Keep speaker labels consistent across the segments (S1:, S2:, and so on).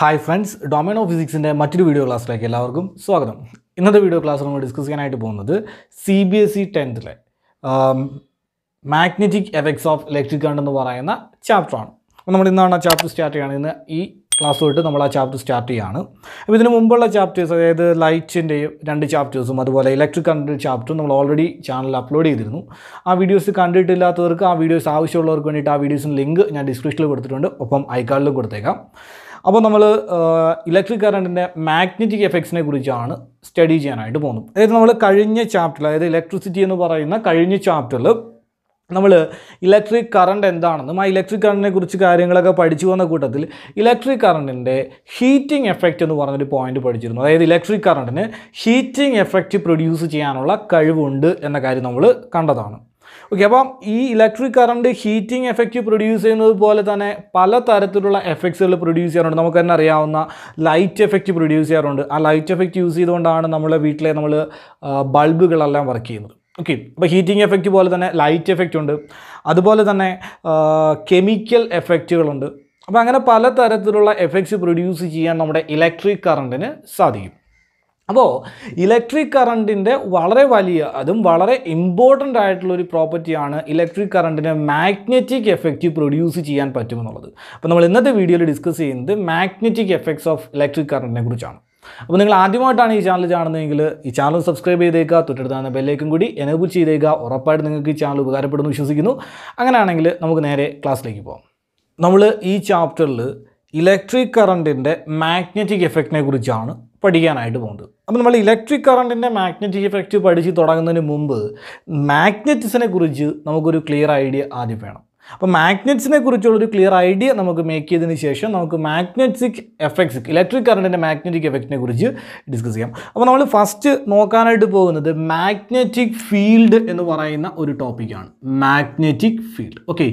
S1: Hi friends ഡൊമൈനോ ഫിസിക്സിൻ്റെ മറ്റൊരു video ക്ലാസ്സിലേക്ക് എല്ലാവർക്കും സ്വാഗതം ഇന്നത്തെ വീഡിയോ ക്ലാസ് നമ്മൾ ഡിസ്കസ് ചെയ്യാനായിട്ട് പോകുന്നത് സി ബി എസ് ഇ ടെൻത്തിലെ magnetic effects of electric current എന്ന് പറയുന്ന ചാപ്റ്ററാണ് അപ്പോൾ നമ്മൾ ഇന്നാണ് ആ ചാപ്റ്റർ സ്റ്റാർട്ട് ചെയ്യുകയാണ് ഇന്ന് ഈ ക്ലാസ് തൊട്ട് നമ്മൾ ആ ചാപ്റ്റർ സ്റ്റാർട്ട് ചെയ്യാണ് അപ്പോൾ ഇതിന് മുമ്പുള്ള ചാപ്റ്റേഴ്സ് അതായത് ലൈറ്റിൻ്റെയും രണ്ട് ചാപ്റ്റേഴ്സും അതുപോലെ ഇലക്ട്രിക് കറണ്ട് ചാപ്റ്ററും നമ്മൾ ഓൾറെഡി ചാനലിൽ അപ്ലോഡ് ചെയ്തിരുന്നു ആ വീഡിയോസ് കണ്ടിട്ടില്ലാത്തവർക്ക് ആ വീഡിയോസ് ആവശ്യമുള്ളവർക്ക് വേണ്ടിയിട്ട് ആ വീഡിയോസിന് ലിങ്ക് ഞാൻ ഡിസ്ക്രിപ്ഷനിൽ കൊടുത്തിട്ടുണ്ട് ഒപ്പം കാർഡിലും കൊടുത്തേക്കാം അപ്പോൾ നമ്മൾ ഇലക്ട്രിക് കറണ്ടിൻ്റെ മാഗ്നറ്റിക് എഫക്ട്സിനെ കുറിച്ചാണ് സ്റ്റഡി ചെയ്യാനായിട്ട് പോകുന്നത് അതായത് നമ്മൾ കഴിഞ്ഞ ചാപ്റ്ററിൽ അതായത് ഇലക്ട്രിസിറ്റി എന്ന് പറയുന്ന കഴിഞ്ഞ ചാപ്റ്ററിൽ നമ്മൾ ഇലക്ട്രിക് കറണ്ട് എന്താണെന്നും ആ ഇലക്ട്രിക് കറണ്ടിനെ കുറിച്ച് കാര്യങ്ങളൊക്കെ പഠിച്ചു വന്ന കൂട്ടത്തിൽ ഇലക്ട്രിക് കറണ്ടിൻ്റെ ഹീറ്റിംഗ് എഫക്റ്റ് എന്ന് പറഞ്ഞൊരു പോയിന്റ് പഠിച്ചിരുന്നു അതായത് ഇലക്ട്രിക് കറണ്ടിന് ഹീറ്റിംഗ് എഫക്റ്റ് പ്രൊഡ്യൂസ് ചെയ്യാനുള്ള കഴിവുണ്ട് എന്ന കാര്യം നമ്മൾ കണ്ടതാണ് ഓക്കെ അപ്പം ഈ electric current heating effect produce ചെയ്യുന്നത് പോലെ തന്നെ പല തരത്തിലുള്ള എഫക്ട്സുകൾ പ്രൊഡ്യൂസ് ചെയ്യാറുണ്ട് നമുക്ക് തന്നെ അറിയാവുന്ന ലൈറ്റ് എഫക്റ്റ് പ്രൊഡ്യൂസ് ചെയ്യാറുണ്ട് ആ ലൈറ്റ് എഫക്റ്റ് യൂസ് ചെയ്തുകൊണ്ടാണ് നമ്മുടെ വീട്ടിലെ നമ്മൾ ബൾബുകളെല്ലാം വർക്ക് ചെയ്യുന്നത് ഓക്കെ അപ്പോൾ ഹീറ്റിംഗ് എഫക്റ്റ് പോലെ തന്നെ ലൈറ്റ് എഫക്റ്റ് ഉണ്ട് അതുപോലെ തന്നെ കെമിക്കൽ എഫക്റ്റുകളുണ്ട് അപ്പോൾ അങ്ങനെ പല തരത്തിലുള്ള എഫക്ട്സ് പ്രൊഡ്യൂസ് ചെയ്യാൻ നമ്മുടെ ഇലക്ട്രിക് കറണ്ടിന് സാധിക്കും അപ്പോൾ ഇലക്ട്രിക് കറണ്ടിൻ്റെ വളരെ വലിയ അതും വളരെ ഇമ്പോർട്ടൻ്റ് ആയിട്ടുള്ള ഒരു പ്രോപ്പർട്ടിയാണ് ഇലക്ട്രിക് കറണ്ടിൻ്റെ മാഗ്നറ്റിക് എഫക്റ്റ് പ്രൊഡ്യൂസ് ചെയ്യാൻ പറ്റുമെന്നുള്ളത് അപ്പോൾ നമ്മൾ ഇന്നത്തെ വീഡിയോയിൽ ഡിസ്കസ് ചെയ്യുന്നത് മാഗ്നറ്റിക് എഫക്ട്സ് ഓഫ് ഇലക്ട്രിക് കറണ്ടിനെ കുറിച്ചാണ് അപ്പോൾ നിങ്ങൾ ആദ്യമായിട്ടാണ് ഈ ചാനൽ കാണുന്നതെങ്കിൽ ഈ ചാനൽ സബ്സ്ക്രൈബ് ചെയ്തേക്കുക തൊട്ടടുത്താണ് ബെല്ലേക്കും കൂടി എനേബിൾ ചെയ്തേക്കുക ഉറപ്പായിട്ട് നിങ്ങൾക്ക് ഈ ചാനൽ ഉപകാരപ്പെടുമെന്ന് വിശ്വസിക്കുന്നു അങ്ങനെയാണെങ്കിൽ നമുക്ക് നേരെ ക്ലാസ്സിലേക്ക് പോകാം നമ്മൾ ഈ ചാപ്റ്ററിൽ ഇലക്ട്രിക് കറണ്ടിൻ്റെ മാഗ്നറ്റിക് എഫക്റ്റിനെ കുറിച്ചാണ് പഠിക്കാനായിട്ട് പോകുന്നത് അപ്പോൾ നമ്മൾ ഇലക്ട്രിക് കറണ്ടിൻ്റെ മാഗ്നറ്റിക് ഇഫക്റ്റ് പഠിച്ച് തുടങ്ങുന്നതിന് മുമ്പ് മാഗ്നറ്റിസിനെ കുറിച്ച് നമുക്കൊരു ക്ലിയർ ഐഡിയ ആദ്യം വേണം അപ്പോൾ മാഗ്നറ്റ്സിനെ കുറിച്ചുള്ളൊരു ക്ലിയർ ഐഡിയ നമുക്ക് മേക്ക് ചെയ്തതിന് ശേഷം നമുക്ക് മാഗ്നറ്റിക് എഫക്ട്സ് ഇലക്ട്രിക് കറണ്ടിൻ്റെ മാഗ്നറ്റിക് എഫക്റ്റിനെ കുറിച്ച് ഡിസ്കസ് ചെയ്യാം അപ്പോൾ നമ്മൾ ഫസ്റ്റ് നോക്കാനായിട്ട് പോകുന്നത് മാഗ്നറ്റിക് ഫീൽഡ് എന്ന് പറയുന്ന ഒരു ടോപ്പിക്കാണ് magnetic field okay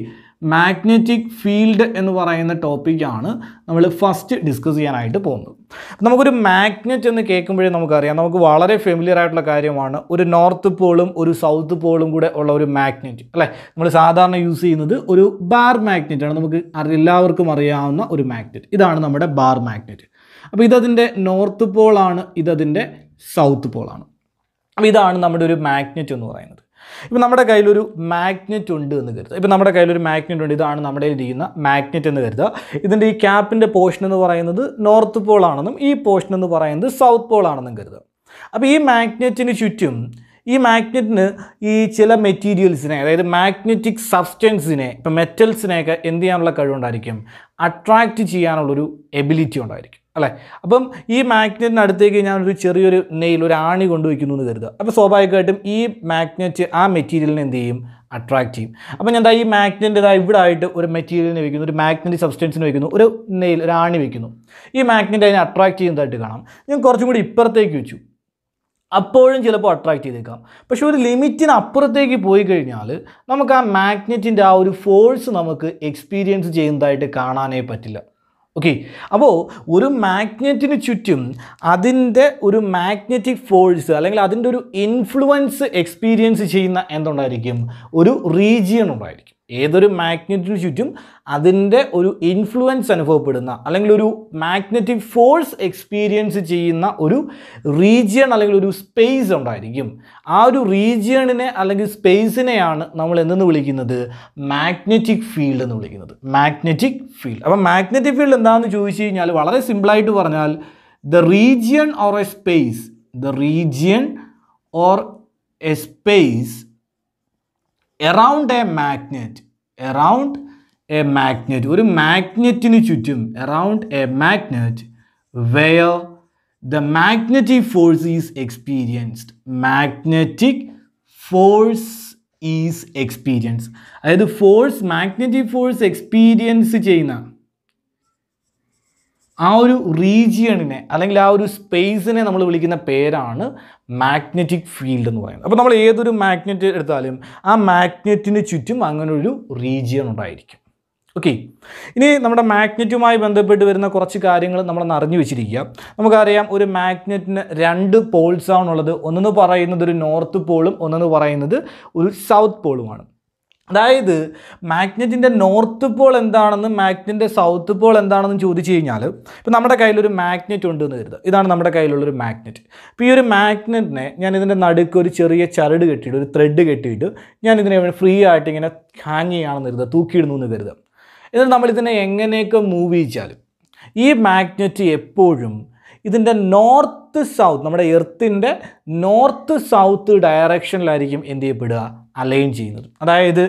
S1: magnetic field എന്ന് പറയുന്ന ടോപ്പിക്കാണ് നമ്മൾ ഫസ്റ്റ് ഡിസ്കസ് ചെയ്യാനായിട്ട് പോകുന്നത് നമുക്കൊരു മാഗ്നറ്റ് എന്ന് കേൾക്കുമ്പോഴേ നമുക്കറിയാം നമുക്ക് വളരെ ഫെമിലിയർ ആയിട്ടുള്ള കാര്യമാണ് ഒരു നോർത്ത് പോളും ഒരു സൗത്ത് പോളും കൂടെ ഉള്ള ഒരു മാഗ്നറ്റ് അല്ലേ നമ്മൾ സാധാരണ യൂസ് ചെയ്യുന്നത് ഒരു ബാർ മാഗ്നറ്റാണ് നമുക്ക് എല്ലാവർക്കും അറിയാവുന്ന ഒരു മാഗ്നറ്റ് ഇതാണ് നമ്മുടെ ബാർ മാഗ്നറ്റ് അപ്പോൾ ഇതതിൻ്റെ നോർത്ത് പോളാണ് ഇതതിൻ്റെ സൗത്ത് പോളാണ് അപ്പോൾ ഇതാണ് നമ്മുടെ ഒരു മാഗ്നറ്റ് എന്ന് പറയുന്നത് ഇപ്പോൾ നമ്മുടെ കയ്യിലൊരു മാഗ്നറ്റ് ഉണ്ട് എന്ന് കരുതുക ഇപ്പോൾ നമ്മുടെ കയ്യിലൊരു മാഗ്നറ്റ് ഉണ്ട് ഇതാണ് നമ്മുടെ ഇരിക്കുന്ന മാഗ്നറ്റ് എന്ന് കരുതുക ഇതിൻ്റെ ഈ ക്യാപ്പിൻ്റെ പോർഷൻ എന്ന് പറയുന്നത് നോർത്ത് പോൾ ആണെന്നും ഈ പോർഷൻ എന്ന് പറയുന്നത് സൗത്ത് പോൾ ആണെന്നും കരുതുക അപ്പോൾ ഈ മാഗ്നറ്റിന് ചുറ്റും ഈ മാഗ്നറ്റിന് ഈ ചില മെറ്റീരിയൽസിനെ അതായത് മാഗ്നറ്റിക് സബ്സ്റ്റൻസിനെ ഇപ്പം മെറ്റൽസിനെയൊക്കെ എന്ത് ചെയ്യാനുള്ള കഴിവുണ്ടായിരിക്കും അട്രാക്റ്റ് ചെയ്യാനുള്ളൊരു എബിലിറ്റി ഉണ്ടായിരിക്കും അല്ലേ അപ്പം ഈ മാഗ്നറ്റിന് അടുത്തേക്ക് ഞാൻ ഒരു ചെറിയൊരു നെയിൽ ഒരു ആണി കൊണ്ടുവയ്ക്കുന്നു എന്ന് കരുതുക അപ്പോൾ സ്വാഭാവികമായിട്ടും ഈ മാഗ്നറ്റ് ആ മെറ്റീരിയലിനെ എന്ത് ചെയ്യും അട്രാക്റ്റ് ചെയ്യും അപ്പം ഞാൻ ഈ മാഗ്നറ്റിൻ്റെ ഇതാ ഇവിടെ ആയിട്ട് ഒരു മെറ്റീരിയലിനെ വയ്ക്കുന്നു ഒരു മാഗ്നറ്റ് സബ്സ്റ്റൻസിന് വയ്ക്കുന്നു ഒരു നെയിൽ ഒരു ആണി വയ്ക്കുന്നു ഈ മാഗ്നറ്റ് അതിനെ അട്രാക്റ്റ് ചെയ്യുന്നതായിട്ട് കാണാം ഞാൻ കുറച്ചും കൂടി ഇപ്പുറത്തേക്ക് വെച്ചു അപ്പോഴും ചിലപ്പോൾ അട്രാക്റ്റ് ചെയ്തേക്കാം പക്ഷേ ഒരു ലിമിറ്റിന് അപ്പുറത്തേക്ക് പോയി കഴിഞ്ഞാൽ നമുക്ക് ആ മാഗ്നറ്റിൻ്റെ ആ ഒരു ഫോഴ്സ് നമുക്ക് എക്സ്പീരിയൻസ് ചെയ്യുന്നതായിട്ട് കാണാനേ പറ്റില്ല ഓക്കെ അപ്പോൾ ഒരു മാഗ്നറ്റിന് ചുറ്റും അതിൻ്റെ ഒരു മാഗ്നറ്റിക് ഫോഴ്സ് അല്ലെങ്കിൽ അതിൻ്റെ ഒരു ഇൻഫ്ലുവൻസ് എക്സ്പീരിയൻസ് ചെയ്യുന്ന എന്തുണ്ടായിരിക്കും ഒരു റീജിയൺ ഉണ്ടായിരിക്കും ഏതൊരു മാഗ്നറ്റിന് ചുറ്റും അതിൻ്റെ ഒരു ഇൻഫ്ലുവൻസ് അനുഭവപ്പെടുന്ന അല്ലെങ്കിൽ ഒരു മാഗ്നറ്റിക് ഫോഴ്സ് എക്സ്പീരിയൻസ് ചെയ്യുന്ന ഒരു റീജിയൺ അല്ലെങ്കിൽ ഒരു സ്പേസ് ഉണ്ടായിരിക്കും ആ ഒരു റീജിയണിനെ അല്ലെങ്കിൽ സ്പേസിനെയാണ് നമ്മൾ എന്തെന്ന് വിളിക്കുന്നത് മാഗ്നറ്റിക് ഫീൽഡ് എന്ന് വിളിക്കുന്നത് മാഗ്നറ്റിക് ഫീൽഡ് അപ്പം മാഗ്നറ്റിക് ഫീൽഡ് എന്താണെന്ന് ചോദിച്ചു കഴിഞ്ഞാൽ വളരെ സിമ്പിളായിട്ട് പറഞ്ഞാൽ the region or a space the region or a space around a magnet around a magnet ഒരു മാഗ്നറ്റിന് ചുറ്റും around a magnet where the magnetic force is experienced magnetic force is experience അതായത് ഫോഴ്സ് മാഗ്നറ്റിക് ഫോഴ്സ് എക്സ്പീരിയൻസ് ചെയ്യുന്ന ആ ഒരു റീജിയണിനെ അല്ലെങ്കിൽ ആ ഒരു സ്പേസിനെ നമ്മൾ വിളിക്കുന്ന പേരാണ് മാഗ്നറ്റിക് ഫീൽഡ് എന്ന് പറയുന്നത് അപ്പോൾ നമ്മൾ ഏതൊരു മാഗ്നറ്റ് എടുത്താലും ആ മാഗ്നറ്റിന് ചുറ്റും അങ്ങനെ ഒരു റീജിയൺ ഉണ്ടായിരിക്കും ഓക്കെ ഇനി നമ്മുടെ മാഗ്നറ്റുമായി ബന്ധപ്പെട്ട് വരുന്ന കുറച്ച് കാര്യങ്ങൾ നമ്മളൊന്ന് അറിഞ്ഞു വെച്ചിരിക്കുക നമുക്കറിയാം ഒരു മാഗ്നറ്റിന് രണ്ട് പോൾസാണുള്ളത് ഒന്നെന്ന് പറയുന്നത് ഒരു നോർത്ത് പോളും ഒന്നെന്ന് പറയുന്നത് ഒരു സൗത്ത് പോളുമാണ് അതായത് മാഗ്നറ്റിൻ്റെ നോർത്ത് പോൾ എന്താണെന്ന് മാഗ്നറ്റിൻ്റെ സൗത്ത് പോൾ എന്താണെന്ന് ചോദിച്ചു കഴിഞ്ഞാൽ ഇപ്പോൾ നമ്മുടെ കയ്യിലൊരു മാഗ്നറ്റ് ഉണ്ട് എന്ന് കരുതുക ഇതാണ് നമ്മുടെ കയ്യിലുള്ളൊരു മാഗ്നറ്റ് അപ്പോൾ ഈ ഒരു മാഗ്നറ്റിനെ ഞാൻ ഇതിൻ്റെ നടുക്ക് ഒരു ചെറിയ ചരട് കെട്ടിയിട്ട് ഒരു ത്രെഡ് കെട്ടിയിട്ട് ഞാൻ ഇതിനെ ഫ്രീ ആയിട്ട് ഇങ്ങനെ ഹാങ് ചെയ്യുകയാണെന്ന് കരുതുക തൂക്കിയിടുന്നു എന്ന് കരുതുക എന്നിട്ട് നമ്മൾ ഇതിനെ എങ്ങനെയൊക്കെ മൂവ് ചെയ്യിച്ചാലും ഈ മാഗ്നറ്റ് എപ്പോഴും ഇതിൻ്റെ നോർത്ത് സൗത്ത് നമ്മുടെ എർത്തിൻ്റെ നോർത്ത് സൗത്ത് ഡയറക്ഷനിലായിരിക്കും എന്ത് ചെയ്യപ്പെടുക അലൈൻ ചെയ്യുന്നത് അതായത്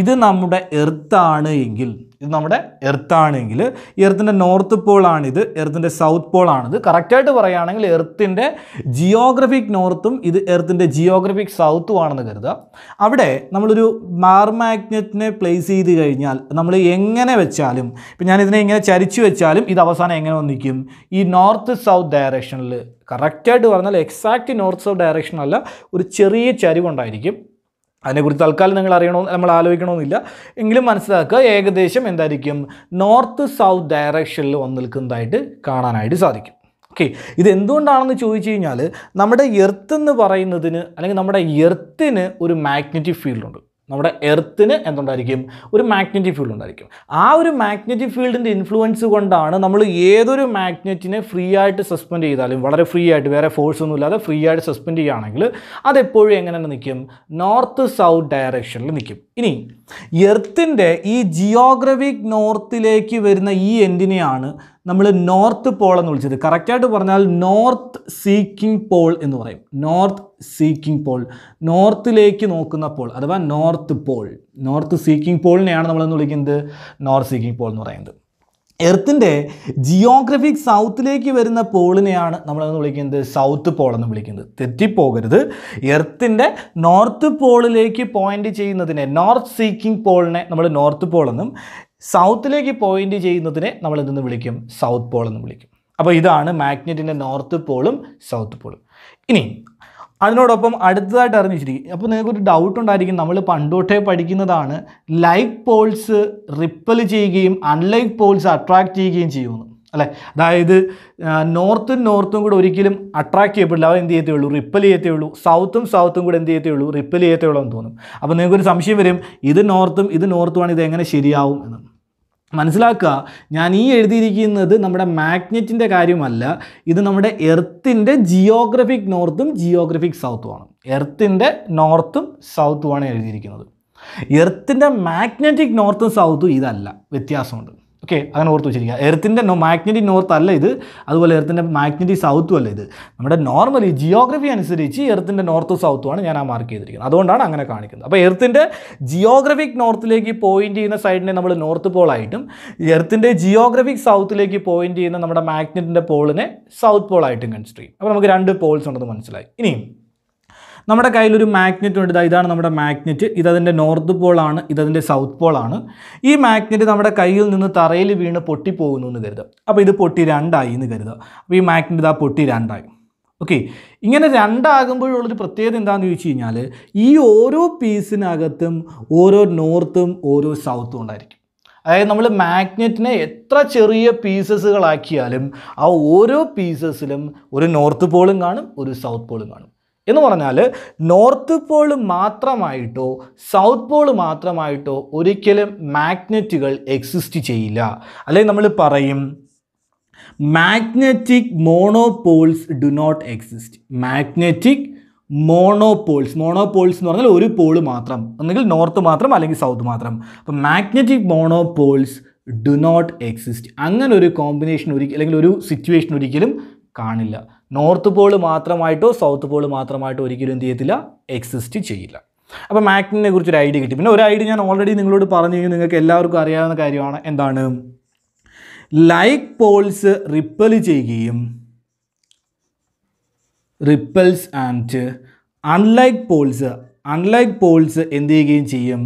S1: ഇത് നമ്മുടെ എർത്താണ് എങ്കിൽ ഇത് നമ്മുടെ എർത്താണെങ്കിൽ ആണെങ്കിൽ എർത്തിൻ്റെ നോർത്ത് പോളാണിത് എർത്തിൻ്റെ സൗത്ത് പോളാണിത് കറക്റ്റായിട്ട് പറയുകയാണെങ്കിൽ എർത്തിൻ്റെ ജിയോഗ്രഫിക് നോർത്തും ഇത് എർത്തിൻ്റെ ജിയോഗ്രഫിക് സൗത്തും ആണെന്ന് കരുതുക അവിടെ നമ്മളൊരു മാർ മാഗ്നറ്റിനെ പ്ലേസ് ചെയ്ത് കഴിഞ്ഞാൽ നമ്മൾ എങ്ങനെ വെച്ചാലും ഇപ്പം ഞാനിതിനെ ഇങ്ങനെ ചരിച്ചു വെച്ചാലും ഇത് അവസാനം എങ്ങനെ വന്നിരിക്കും ഈ നോർത്ത് സൗത്ത് ഡയറക്ഷനിൽ കറക്റ്റായിട്ട് പറഞ്ഞാൽ എക്സാക്റ്റ് നോർത്ത് സൗത്ത് ഡയറക്ഷൻ അല്ല ഒരു ചെറിയ ചരിവുണ്ടായിരിക്കും അതിനെക്കുറിച്ച് തൽക്കാലം നിങ്ങൾ അറിയണോ നമ്മൾ ആലോചിക്കണമെന്നില്ല എങ്കിലും മനസ്സിലാക്കുക ഏകദേശം എന്തായിരിക്കും നോർത്ത് സൗത്ത് ഡയറക്ഷനിൽ വന്ന് നിൽക്കുന്നതായിട്ട് കാണാനായിട്ട് സാധിക്കും ഓക്കെ ഇത് എന്തുകൊണ്ടാണെന്ന് ചോദിച്ചു കഴിഞ്ഞാൽ നമ്മുടെ എർത്ത് എന്ന് പറയുന്നതിന് അല്ലെങ്കിൽ നമ്മുടെ എർത്തിന് ഒരു മാഗ്നറ്റിക് ഫീൽഡുണ്ട് നമ്മുടെ എർത്തിന് എന്തുണ്ടായിരിക്കും ഒരു മാഗ്നറ്റിക് ഫീൽഡ് ഉണ്ടായിരിക്കും ആ ഒരു മാഗ്നറ്റിക് ഫീൽഡിൻ്റെ ഇൻഫ്ലുവൻസ് കൊണ്ടാണ് നമ്മൾ ഏതൊരു മാഗ്നറ്റിനെ ഫ്രീ ആയിട്ട് സസ്പെൻഡ് ചെയ്താലും വളരെ ഫ്രീ ആയിട്ട് വേറെ ഫോഴ്സ് ഒന്നും ഇല്ലാതെ ഫ്രീ ആയിട്ട് സസ്പെൻഡ് ചെയ്യുകയാണെങ്കിൽ അതെപ്പോഴും എങ്ങനെ നിൽക്കും നോർത്ത് സൗത്ത് ഡയറക്ഷനിൽ നിൽക്കും ഇനി എർത്തിൻ്റെ ഈ ജിയോഗ്രഫിക് നോർത്തിലേക്ക് വരുന്ന ഈ എൻഡിനെയാണ് നമ്മൾ നോർത്ത് പോൾ എന്ന് വിളിച്ചത് കറക്റ്റായിട്ട് പറഞ്ഞാൽ നോർത്ത് സീക്കിംഗ് പോൾ എന്ന് പറയും നോർത്ത് സീക്കിംഗ് പോൾ നോർത്തിലേക്ക് നോക്കുന്ന പോൾ അഥവാ നോർത്ത് പോൾ നോർത്ത് സീക്കിംഗ് പോളിനെയാണ് നമ്മളെന്ന് വിളിക്കുന്നത് നോർത്ത് സീക്കിംഗ് പോൾ എന്ന് പറയുന്നത് എർത്തിൻ്റെ ജിയോഗ്രഫിക് സൗത്തിലേക്ക് വരുന്ന പോളിനെയാണ് നമ്മളെന്ന് വിളിക്കുന്നത് സൗത്ത് പോൾ എന്ന് വിളിക്കുന്നത് തെറ്റിപ്പോകരുത് എർത്തിൻ്റെ നോർത്ത് പോളിലേക്ക് പോയിൻ്റ് ചെയ്യുന്നതിനെ നോർത്ത് സീക്കിംഗ് പോളിനെ നമ്മൾ നോർത്ത് പോൾ എന്നും സൗത്തിലേക്ക് പോയിൻ്റ് ചെയ്യുന്നതിനെ നമ്മൾ എന്തെന്ന് വിളിക്കും സൗത്ത് പോൾ എന്ന് വിളിക്കും അപ്പോൾ ഇതാണ് മാഗ്നറ്റിൻ്റെ നോർത്ത് പോളും സൗത്ത് പോളും ഇനി അതിനോടൊപ്പം അടുത്തതായിട്ട് അറിഞ്ഞു അപ്പോൾ അപ്പോൾ നിങ്ങൾക്കൊരു ഡൗട്ട് ഉണ്ടായിരിക്കും നമ്മൾ പണ്ടോട്ടേ പഠിക്കുന്നതാണ് ലൈക്ക് പോൾസ് റിപ്പൽ ചെയ്യുകയും അൺലൈക്ക് പോൾസ് അട്രാക്റ്റ് ചെയ്യുകയും ചെയ്യുമെന്ന് അല്ലേ അതായത് നോർത്തും നോർത്തും കൂടെ ഒരിക്കലും അട്രാക്ട് ചെയ്യപ്പെടില്ല അവർ എന്ത് ചെയ്യത്തേ ഉള്ളൂ റിപ്പൽ ചെയ്യത്തേ ഉള്ളൂ സൗത്തും സൗത്തും കൂടെ എന്ത് ചെയ്യത്തേ ഉള്ളൂ റിപ്പൽ ചെയ്യത്തേ ഉള്ളൂ എന്ന് തോന്നും അപ്പോൾ നിങ്ങൾക്കൊരു സംശയം വരും ഇത് നോർത്തും ഇത് നോർത്തുമാണ് ഇത് എങ്ങനെ ശരിയാവും എന്ന് മനസ്സിലാക്കുക ഞാൻ ഈ എഴുതിയിരിക്കുന്നത് നമ്മുടെ മാഗ്നറ്റിൻ്റെ കാര്യമല്ല ഇത് നമ്മുടെ എർത്തിൻ്റെ ജിയോഗ്രഫിക് നോർത്തും ജിയോഗ്രഫിക് സൗത്തുമാണ് എർത്തിൻ്റെ നോർത്തും സൗത്തുമാണ് എഴുതിയിരിക്കുന്നത് എർത്തിൻ്റെ മാഗ്നറ്റിക് നോർത്തും സൗത്തും ഇതല്ല വ്യത്യാസമുണ്ട് ഓക്കെ അങ്ങനെ ഓർത്ത് വെച്ചിരിക്കുക എർത്തിൻ്റെ നോ മാഗ്നറ്റിക് നോർത്ത് അല്ല ഇത് അതുപോലെ എർത്തിൻ്റെ മാഗ്നറ്റിക് സൗത്തും അല്ല ഇത് നമ്മുടെ നോർമലി ജിയോഗ്രഫി അനുസരിച്ച് എർത്തിൻ്റെ നോർത്തും സൗത്തുമാണ് ഞാൻ ആ മാർക്ക് ചെയ്തിരിക്കുന്നത് അതുകൊണ്ടാണ് അങ്ങനെ കാണിക്കുന്നത് അപ്പോൾ എർത്തിൻ്റെ ജിയോഗ്രഫിക് നോർത്തിലേക്ക് പോയിൻ്റ് ചെയ്യുന്ന സൈഡിനെ നമ്മൾ നോർത്ത് പോളായിട്ടും എർത്തിൻ്റെ ജിയോഗ്രഫിക് സൗത്തിലേക്ക് പോയിൻ്റ് ചെയ്യുന്ന നമ്മുടെ മാഗ്നറ്റിൻ്റെ പോളിനെ സൗത്ത് പോളായിട്ടും കൺസിഡർ ചെയ്യും അപ്പോൾ നമുക്ക് രണ്ട് പോൾസ് ഉണ്ടെന്ന് മനസ്സിലായി ഇനിയും നമ്മുടെ കയ്യിലൊരു മാഗ്നറ്റ് ഉണ്ട് ഇതാണ് നമ്മുടെ മാഗ്നറ്റ് ഇതതിൻ്റെ നോർത്ത് പോളാണ് ഇതതിൻ്റെ സൗത്ത് പോളാണ് ഈ മാഗ്നറ്റ് നമ്മുടെ കയ്യിൽ നിന്ന് തറയിൽ വീണ് പൊട്ടിപ്പോകുന്നു എന്ന് കരുതുക അപ്പോൾ ഇത് പൊട്ടി രണ്ടായി എന്ന് കരുതുക അപ്പോൾ ഈ മാഗ്നറ്റ് ആ പൊട്ടി രണ്ടായി ഓക്കെ ഇങ്ങനെ രണ്ടാകുമ്പോഴുള്ളൊരു പ്രത്യേകത എന്താണെന്ന് ചോദിച്ചു കഴിഞ്ഞാൽ ഈ ഓരോ പീസിനകത്തും ഓരോ നോർത്തും ഓരോ സൗത്തും ഉണ്ടായിരിക്കും അതായത് നമ്മൾ മാഗ്നറ്റിനെ എത്ര ചെറിയ പീസസുകളാക്കിയാലും ആ ഓരോ പീസസിലും ഒരു നോർത്ത് പോളും കാണും ഒരു സൗത്ത് പോളും കാണും എന്ന് പറഞ്ഞാൽ നോർത്ത് പോൾ മാത്രമായിട്ടോ സൗത്ത് പോൾ മാത്രമായിട്ടോ ഒരിക്കലും മാഗ്നറ്റുകൾ എക്സിസ്റ്റ് ചെയ്യില്ല അല്ലെങ്കിൽ നമ്മൾ പറയും magnetic monopoles do not exist magnetic monopoles monopoles എന്ന് പറഞ്ഞാൽ ഒരു പോൾ മാത്രം ഒന്നുകിൽ നോർത്ത് മാത്രം അല്ലെങ്കിൽ സൗത്ത് മാത്രം അപ്പം magnetic monopoles do not exist അങ്ങനെ ഒരു കോമ്പിനേഷൻ ഒരിക്കലും അല്ലെങ്കിൽ ഒരു സിറ്റുവേഷൻ ഒരിക്കലും കാണില്ല നോർത്ത് പോൾ മാത്രമായിട്ടോ സൗത്ത് പോൾ മാത്രമായിട്ടോ ഒരിക്കലും എന്ത് ചെയ്യത്തില്ല എക്സിസ്റ്റ് ചെയ്യില്ല അപ്പോൾ മാഗ്നറ്റിനെ കുറിച്ച് ഒരു ഐഡിയ കിട്ടി പിന്നെ ഒരു ഐഡിയ ഞാൻ ഓൾറെഡി നിങ്ങളോട് പറഞ്ഞു കഴിഞ്ഞാൽ നിങ്ങൾക്ക് എല്ലാവർക്കും അറിയാവുന്ന കാര്യമാണ് എന്താണ് ലൈക്ക് പോൾസ് റിപ്പൽ ചെയ്യുകയും repels and unlike poles unlike poles എന്ത് ചെയ്യുകയും ചെയ്യും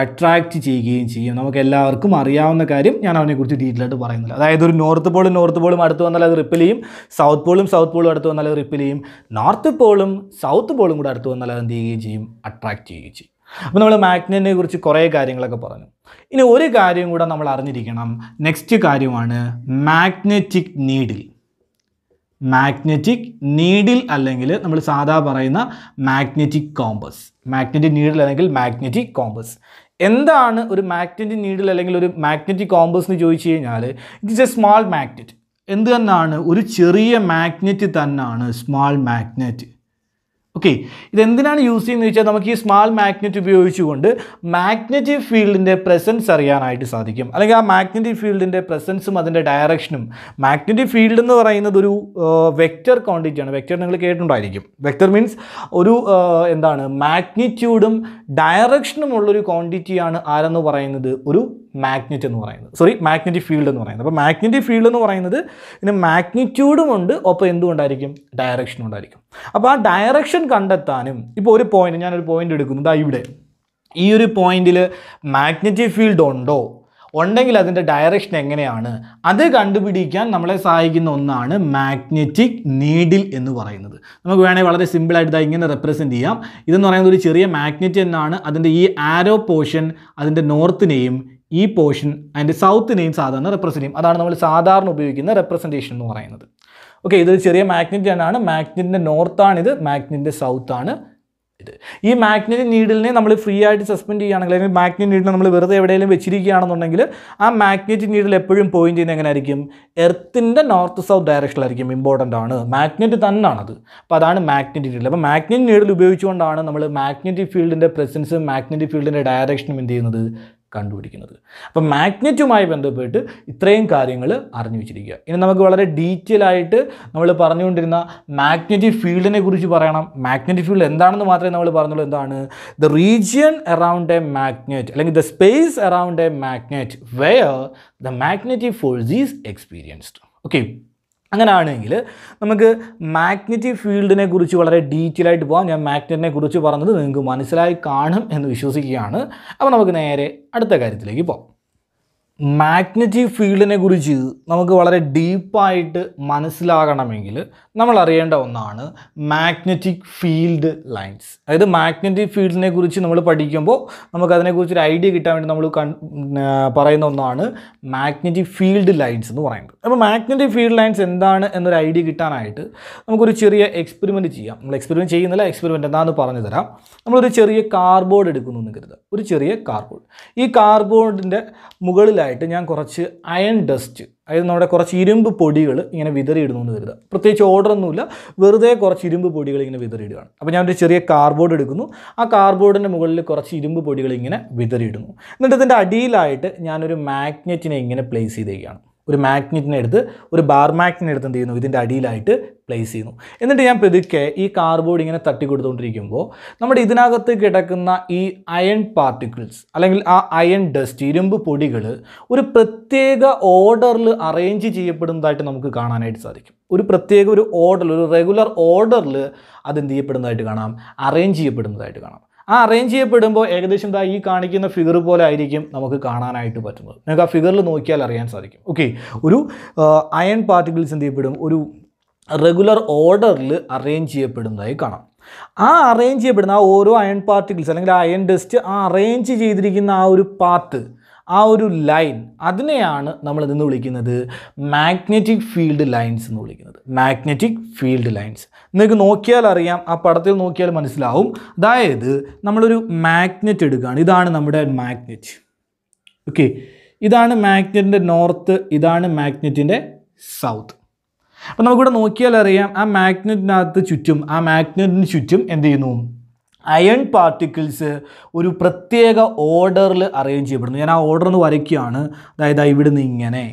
S1: അട്രാക്റ്റ് ചെയ്യുകയും ചെയ്യും നമുക്ക് എല്ലാവർക്കും അറിയാവുന്ന കാര്യം ഞാൻ അവനെക്കുറിച്ച് ഡീറ്റെയിൽ ആയിട്ട് പറയുന്നില്ല അതായത് ഒരു നോർത്ത് പോളും നോർത്ത് പോളും അടുത്ത് വന്നാൽ അത് റിപ്പിൽ ചെയ്യും സൗത്ത് പോളും സൗത്ത് പോളും അടുത്ത് വന്നാൽ അത് റിപ്പിൽ ചെയ്യും നോർത്ത് പോളും സൗത്ത് പോളും കൂടെ അടുത്ത് വന്നാൽ അത് എന്ത് ചെയ്യുകയും ചെയ്യും അട്രാക്റ്റ് ചെയ്യുകയും ചെയ്യും അപ്പോൾ നമ്മൾ മാഗ്നറ്റിനെ കുറിച്ച് കുറേ കാര്യങ്ങളൊക്കെ പറഞ്ഞു ഇനി ഒരു കാര്യം കൂടെ നമ്മൾ അറിഞ്ഞിരിക്കണം നെക്സ്റ്റ് കാര്യമാണ് മാഗ്നറ്റിക് നീഡിൽ മാഗ്നറ്റിക് നീഡിൽ അല്ലെങ്കിൽ നമ്മൾ സാധാ പറയുന്ന മാഗ്നറ്റിക് കോമ്പസ് മാഗ്നറ്റിക് നീഡിൽ അല്ലെങ്കിൽ മാഗ്നറ്റിക് കോമ്പസ് എന്താണ് ഒരു മാഗ്നറ്റിക് നീഡിൽ അല്ലെങ്കിൽ ഒരു മാഗ്നറ്റിക് കോമ്പസ് എന്ന് ചോദിച്ചു കഴിഞ്ഞാൽ ഇറ്റ്സ് എ സ്മാൾ മാഗ്നറ്റ് എന്ത് തന്നെയാണ് ഒരു ചെറിയ മാഗ്നറ്റ് തന്നെയാണ് സ്മാൾ മാഗ്നറ്റ് ഓക്കെ ഇതെന്തിനാണ് യൂസ് ചെയ്യുന്നത് വെച്ചാൽ നമുക്ക് ഈ സ്മാൾ മാഗ്നറ്റ് ഉപയോഗിച്ചുകൊണ്ട് മാഗ്നറ്റിക് ഫീൽഡിൻ്റെ പ്രസൻസ് അറിയാനായിട്ട് സാധിക്കും അല്ലെങ്കിൽ ആ മാഗ്നറ്റിക് ഫീൽഡിൻ്റെ പ്രസൻസും അതിൻ്റെ ഡയറക്ഷനും മാഗ്നറ്റിക് ഫീൽഡ് എന്ന് പറയുന്നത് ഒരു വെക്റ്റർ ക്വാണ്ടിറ്റിയാണ് വെക്റ്റർ നിങ്ങൾ കേട്ടിട്ടുണ്ടായിരിക്കും വെക്റ്റർ മീൻസ് ഒരു എന്താണ് മാഗ്നിറ്റ്യൂഡും ഡയറക്ഷനും ഉള്ളൊരു ക്വാണ്ടിറ്റിയാണ് ആരെന്ന് പറയുന്നത് ഒരു മാഗ്നറ്റ് എന്ന് പറയുന്നത് സോറി മാഗ്നറ്റിക് ഫീൽഡ് എന്ന് പറയുന്നത് അപ്പോൾ മാഗ്നറ്റിക് ഫീൽഡ് എന്ന് പറയുന്നത് ഇതിന് മാഗ്നിറ്റ്യൂഡും ഉണ്ട് ഒപ്പം എന്തുകൊണ്ടായിരിക്കും ഡയറക്ഷനും ഉണ്ടായിരിക്കും അപ്പോൾ ആ ഡയറക്ഷൻ കണ്ടെത്താനും ഇപ്പോൾ ഒരു പോയിന്റ് ഞാനൊരു പോയിന്റ് എടുക്കുന്നു ഇതാ ഇവിടെ ഈ ഒരു പോയിന്റിൽ മാഗ്നറ്റിക് ഫീൽഡ് ഉണ്ടോ ഉണ്ടെങ്കിൽ അതിൻ്റെ ഡയറക്ഷൻ എങ്ങനെയാണ് അത് കണ്ടുപിടിക്കാൻ നമ്മളെ സഹായിക്കുന്ന ഒന്നാണ് മാഗ്നറ്റിക് നീഡിൽ എന്ന് പറയുന്നത് നമുക്ക് വേണമെങ്കിൽ വളരെ സിമ്പിളായിട്ട് ഇങ്ങനെ റെപ്രസെൻറ്റ് ചെയ്യാം ഇതെന്ന് പറയുന്നത് ഒരു ചെറിയ മാഗ്നറ്റ് എന്നാണ് അതിൻ്റെ ഈ ആരോ പോർഷൻ അതിൻ്റെ നോർത്തിനെയും ഈ പോർഷൻ അതിൻ്റെ സൗത്തിനെയും സാധാരണ റെപ്രസെൻറ്റ് ചെയ്യും അതാണ് നമ്മൾ സാധാരണ ഉപയോഗിക്കുന്ന റെപ്രസെൻറ്റേഷൻ എന്ന് പറയുന്നത് ഓക്കെ ഇതൊരു ചെറിയ മാഗ്നറ്റ് ആണ് മാഗ്നറ്റിൻ്റെ നോർത്താണിത് മാഗ്നറ്റിൻ്റെ ആണ് ഇത് ഈ മാഗ്നറ്റിക് നീഡിലിനെ നമ്മൾ ഫ്രീ ആയിട്ട് സസ്പെൻഡ് ചെയ്യുകയാണെങ്കിൽ അല്ലെങ്കിൽ മാഗ്നറ്റ് നീഡിൽ നമ്മൾ വെറുതെ എവിടെയെങ്കിലും വെച്ചിരിക്കുകയാണെന്നുണ്ടെങ്കിൽ ആ മാഗ്നറ്റിക് നീഡിൽ എപ്പോഴും പോയിൻ്റ് ചെയ്യുന്നത് എങ്ങനെയായിരിക്കും എർത്തിൻ്റെ നോർത്ത് സൗത്ത് ഡയറക്ഷനിലായിരിക്കും ഇമ്പോർട്ടൻ്റ് ആണ് മാഗ്നറ്റ് തന്നെയാണത് അപ്പോൾ അതാണ് മാഗ്നറ്റിക് നീഡിൽ അപ്പോൾ മാഗ്നറ്റിക് നീഡിൽ ഉപയോഗിച്ചുകൊണ്ടാണ് നമ്മൾ മാഗ്നറ്റിക് ഫീൽഡിൻ്റെ പ്രസൻസും മാഗ്നറ്റിക് ഫീൽഡിൻ്റെ ഡയറക്ഷനും എന്ത് ചെയ്യുന്നത് കണ്ടുപിടിക്കുന്നത് അപ്പം മാഗ്നറ്റുമായി ബന്ധപ്പെട്ട് ഇത്രയും കാര്യങ്ങൾ അറിഞ്ഞു വെച്ചിരിക്കുക ഇനി നമുക്ക് വളരെ ഡീറ്റെയിൽ ആയിട്ട് നമ്മൾ പറഞ്ഞുകൊണ്ടിരുന്ന മാഗ്നറ്റിക് ഫീൽഡിനെ കുറിച്ച് പറയണം മാഗ്നറ്റിക് ഫീൽഡ് എന്താണെന്ന് മാത്രമേ നമ്മൾ പറഞ്ഞുള്ളൂ എന്താണ് the region around a magnet അല്ലെങ്കിൽ the space around a magnet where the magnetic force is experienced okay അങ്ങനെയാണെങ്കിൽ നമുക്ക് മാഗ്നറ്റിക് ഫീൽഡിനെ കുറിച്ച് വളരെ ഡീറ്റെയിൽ ആയിട്ട് പോകാം ഞാൻ മാഗ്നറ്റിനെ കുറിച്ച് പറഞ്ഞത് നിങ്ങൾക്ക് മനസ്സിലായി കാണും എന്ന് വിശ്വസിക്കുകയാണ് അപ്പോൾ നമുക്ക് നേരെ അടുത്ത കാര്യത്തിലേക്ക് പോകാം മാഗ്നറ്റീവ് ഫീൽഡിനെ കുറിച്ച് നമുക്ക് വളരെ ഡീപ്പായിട്ട് മനസ്സിലാകണമെങ്കിൽ നമ്മൾ അറിയേണ്ട ഒന്നാണ് മാഗ്നറ്റിക് ഫീൽഡ് ലൈൻസ് അതായത് മാഗ്നറ്റിക് ഫീൽഡിനെ കുറിച്ച് നമ്മൾ പഠിക്കുമ്പോൾ നമുക്കതിനെക്കുറിച്ച് ഒരു ഐഡിയ കിട്ടാൻ വേണ്ടി നമ്മൾ പറയുന്ന ഒന്നാണ് മാഗ്നറ്റിക് ഫീൽഡ് ലൈൻസ് എന്ന് പറയുന്നത് അപ്പോൾ മാഗ്നറ്റിക് ഫീൽഡ് ലൈൻസ് എന്താണ് എന്നൊരു ഐഡിയ കിട്ടാനായിട്ട് നമുക്കൊരു ചെറിയ എക്സ്പെരിമെൻറ്റ് ചെയ്യാം നമ്മൾ എക്സ്പെരിമെൻറ്റ് ചെയ്യുന്നില്ല എക്സ്പെരിമെൻറ്റ് എന്താണെന്ന് പറഞ്ഞു തരാം നമ്മളൊരു ചെറിയ കാർബോർഡ് എടുക്കുന്നു എന്ന് കരുതുക ഒരു ചെറിയ കാർബോർഡ് ഈ കാർബോർഡിൻ്റെ മുകളിലായി ആയിട്ട് ഞാൻ കുറച്ച് അയൺ ഡസ്റ്റ് അതായത് നമ്മുടെ കുറച്ച് ഇരുമ്പ് പൊടികൾ ഇങ്ങനെ വിതറിയിടുന്നു എന്ന് കരുതുക പ്രത്യേകിച്ച് ഓർഡറൊന്നുമില്ല വെറുതെ കുറച്ച് ഇരുമ്പ് പൊടികൾ ഇങ്ങനെ വിതറിയിടുകയാണ് അപ്പോൾ ഞാനൊരു ചെറിയ കാർബോർഡ് എടുക്കുന്നു ആ കാർബോർഡിൻ്റെ മുകളിൽ കുറച്ച് ഇരുമ്പ് പൊടികൾ ഇങ്ങനെ വിതറിയിടുന്നു എന്നിട്ട് ഇതിൻ്റെ അടിയിലായിട്ട് ഞാനൊരു മാഗ്നറ്റിനെ ഇങ്ങനെ പ്ലേസ് ചെയ്തേക്കുകയാണ് ഒരു മാഗ്നറ്റിനെ എടുത്ത് ഒരു ബാർ മാഗ്നറ്റിനെ എടുത്ത് എന്ത് ചെയ്യുന്നു ഇതിൻ്റെ അടിയിലായിട്ട് പ്ലേസ് ചെയ്യുന്നു എന്നിട്ട് ഞാൻ പതുക്കെ ഈ കാർബോർഡ് ഇങ്ങനെ തട്ടി കൊടുത്തുകൊണ്ടിരിക്കുമ്പോൾ നമ്മുടെ ഇതിനകത്ത് കിടക്കുന്ന ഈ അയൺ പാർട്ടിക്കിൾസ് അല്ലെങ്കിൽ ആ അയൺ ഡസ്റ്റ് ഇരുമ്പ് പൊടികൾ ഒരു പ്രത്യേക ഓർഡറിൽ അറേഞ്ച് ചെയ്യപ്പെടുന്നതായിട്ട് നമുക്ക് കാണാനായിട്ട് സാധിക്കും ഒരു പ്രത്യേക ഒരു ഓർഡറിൽ ഒരു റെഗുലർ ഓർഡറിൽ അതെന്ത് ചെയ്യപ്പെടുന്നതായിട്ട് കാണാം അറേഞ്ച് ചെയ്യപ്പെടുന്നതായിട്ട് കാണാം ആ അറേഞ്ച് ചെയ്യപ്പെടുമ്പോൾ ഏകദേശം ദാ ഈ കാണിക്കുന്ന ഫിഗർ പോലെ ആയിരിക്കും നമുക്ക് കാണാനായിട്ട് പറ്റുന്നത് നിങ്ങൾക്ക് ആ ഫിഗറിൽ നോക്കിയാൽ അറിയാൻ സാധിക്കും ഓക്കെ ഒരു അയൺ പാർട്ടിക്കിൾസ് എന്ത് ചെയ്യപ്പെടും ഒരു റെഗുലർ ഓർഡറിൽ അറേഞ്ച് ചെയ്യപ്പെടുന്നതായി കാണാം ആ അറേഞ്ച് ചെയ്യപ്പെടുന്ന ആ ഓരോ അയൺ പാർട്ടിക്കിൾസ് അല്ലെങ്കിൽ അയൺ ഡസ്റ്റ് ആ അറേഞ്ച് ചെയ്തിരിക്കുന്ന ആ ഒരു പാത്ത് ആ ഒരു ലൈൻ അതിനെയാണ് നമ്മൾ ഇതെന്ന് വിളിക്കുന്നത് മാഗ്നറ്റിക് ഫീൽഡ് ലൈൻസ് എന്ന് വിളിക്കുന്നത് മാഗ്നറ്റിക് ഫീൽഡ് ലൈൻസ് നിങ്ങൾക്ക് നോക്കിയാൽ അറിയാം ആ പടത്തിൽ നോക്കിയാൽ മനസ്സിലാവും അതായത് നമ്മളൊരു മാഗ്നറ്റ് എടുക്കുകയാണ് ഇതാണ് നമ്മുടെ മാഗ്നറ്റ് ഓക്കെ ഇതാണ് മാഗ്നറ്റിൻ്റെ നോർത്ത് ഇതാണ് മാഗ്നറ്റിൻ്റെ സൗത്ത് അപ്പം നമുക്കിവിടെ നോക്കിയാൽ അറിയാം ആ മാഗ്നറ്റിനകത്ത് ചുറ്റും ആ മാഗ്നറ്റിന് ചുറ്റും എന്ത് ചെയ്യുന്നു അയൺ പാർട്ടിക്കിൾസ് ഒരു പ്രത്യേക ഓർഡറിൽ അറേഞ്ച് ചെയ്യപ്പെടുന്നു ഞാൻ ആ ഓർഡർ ഒന്ന് വരയ്ക്കുകയാണ് അതായത് ഇവിടുന്ന് ഇങ്ങനെ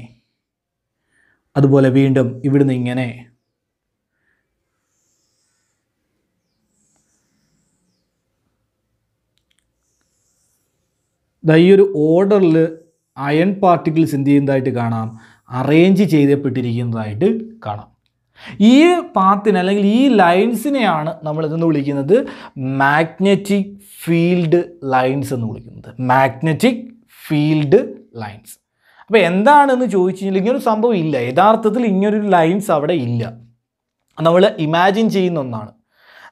S1: അതുപോലെ വീണ്ടും ഇവിടുന്ന് ഇങ്ങനെ ഈ ഒരു ഓർഡറിൽ അയൺ പാർട്ടിക്കിൾസ് എന്ത് ചെയ്യുന്നതായിട്ട് കാണാം അറേഞ്ച് ചെയ്തപ്പെട്ടിരിക്കുന്നതായിട്ട് കാണാം ഈ പാത്തിന് അല്ലെങ്കിൽ ഈ ലൈൻസിനെയാണ് നമ്മൾ ഇതെന്ന് വിളിക്കുന്നത് മാഗ്നറ്റിക് ഫീൽഡ് ലൈൻസ് എന്ന് വിളിക്കുന്നത് മാഗ്നറ്റിക് ഫീൽഡ് ലൈൻസ് അപ്പോൾ എന്താണെന്ന് ചോദിച്ചു കഴിഞ്ഞാൽ ഇങ്ങനൊരു സംഭവം ഇല്ല യഥാർത്ഥത്തിൽ ഇങ്ങനൊരു ലൈൻസ് അവിടെ ഇല്ല നമ്മൾ ഇമാജിൻ ചെയ്യുന്ന ഒന്നാണ്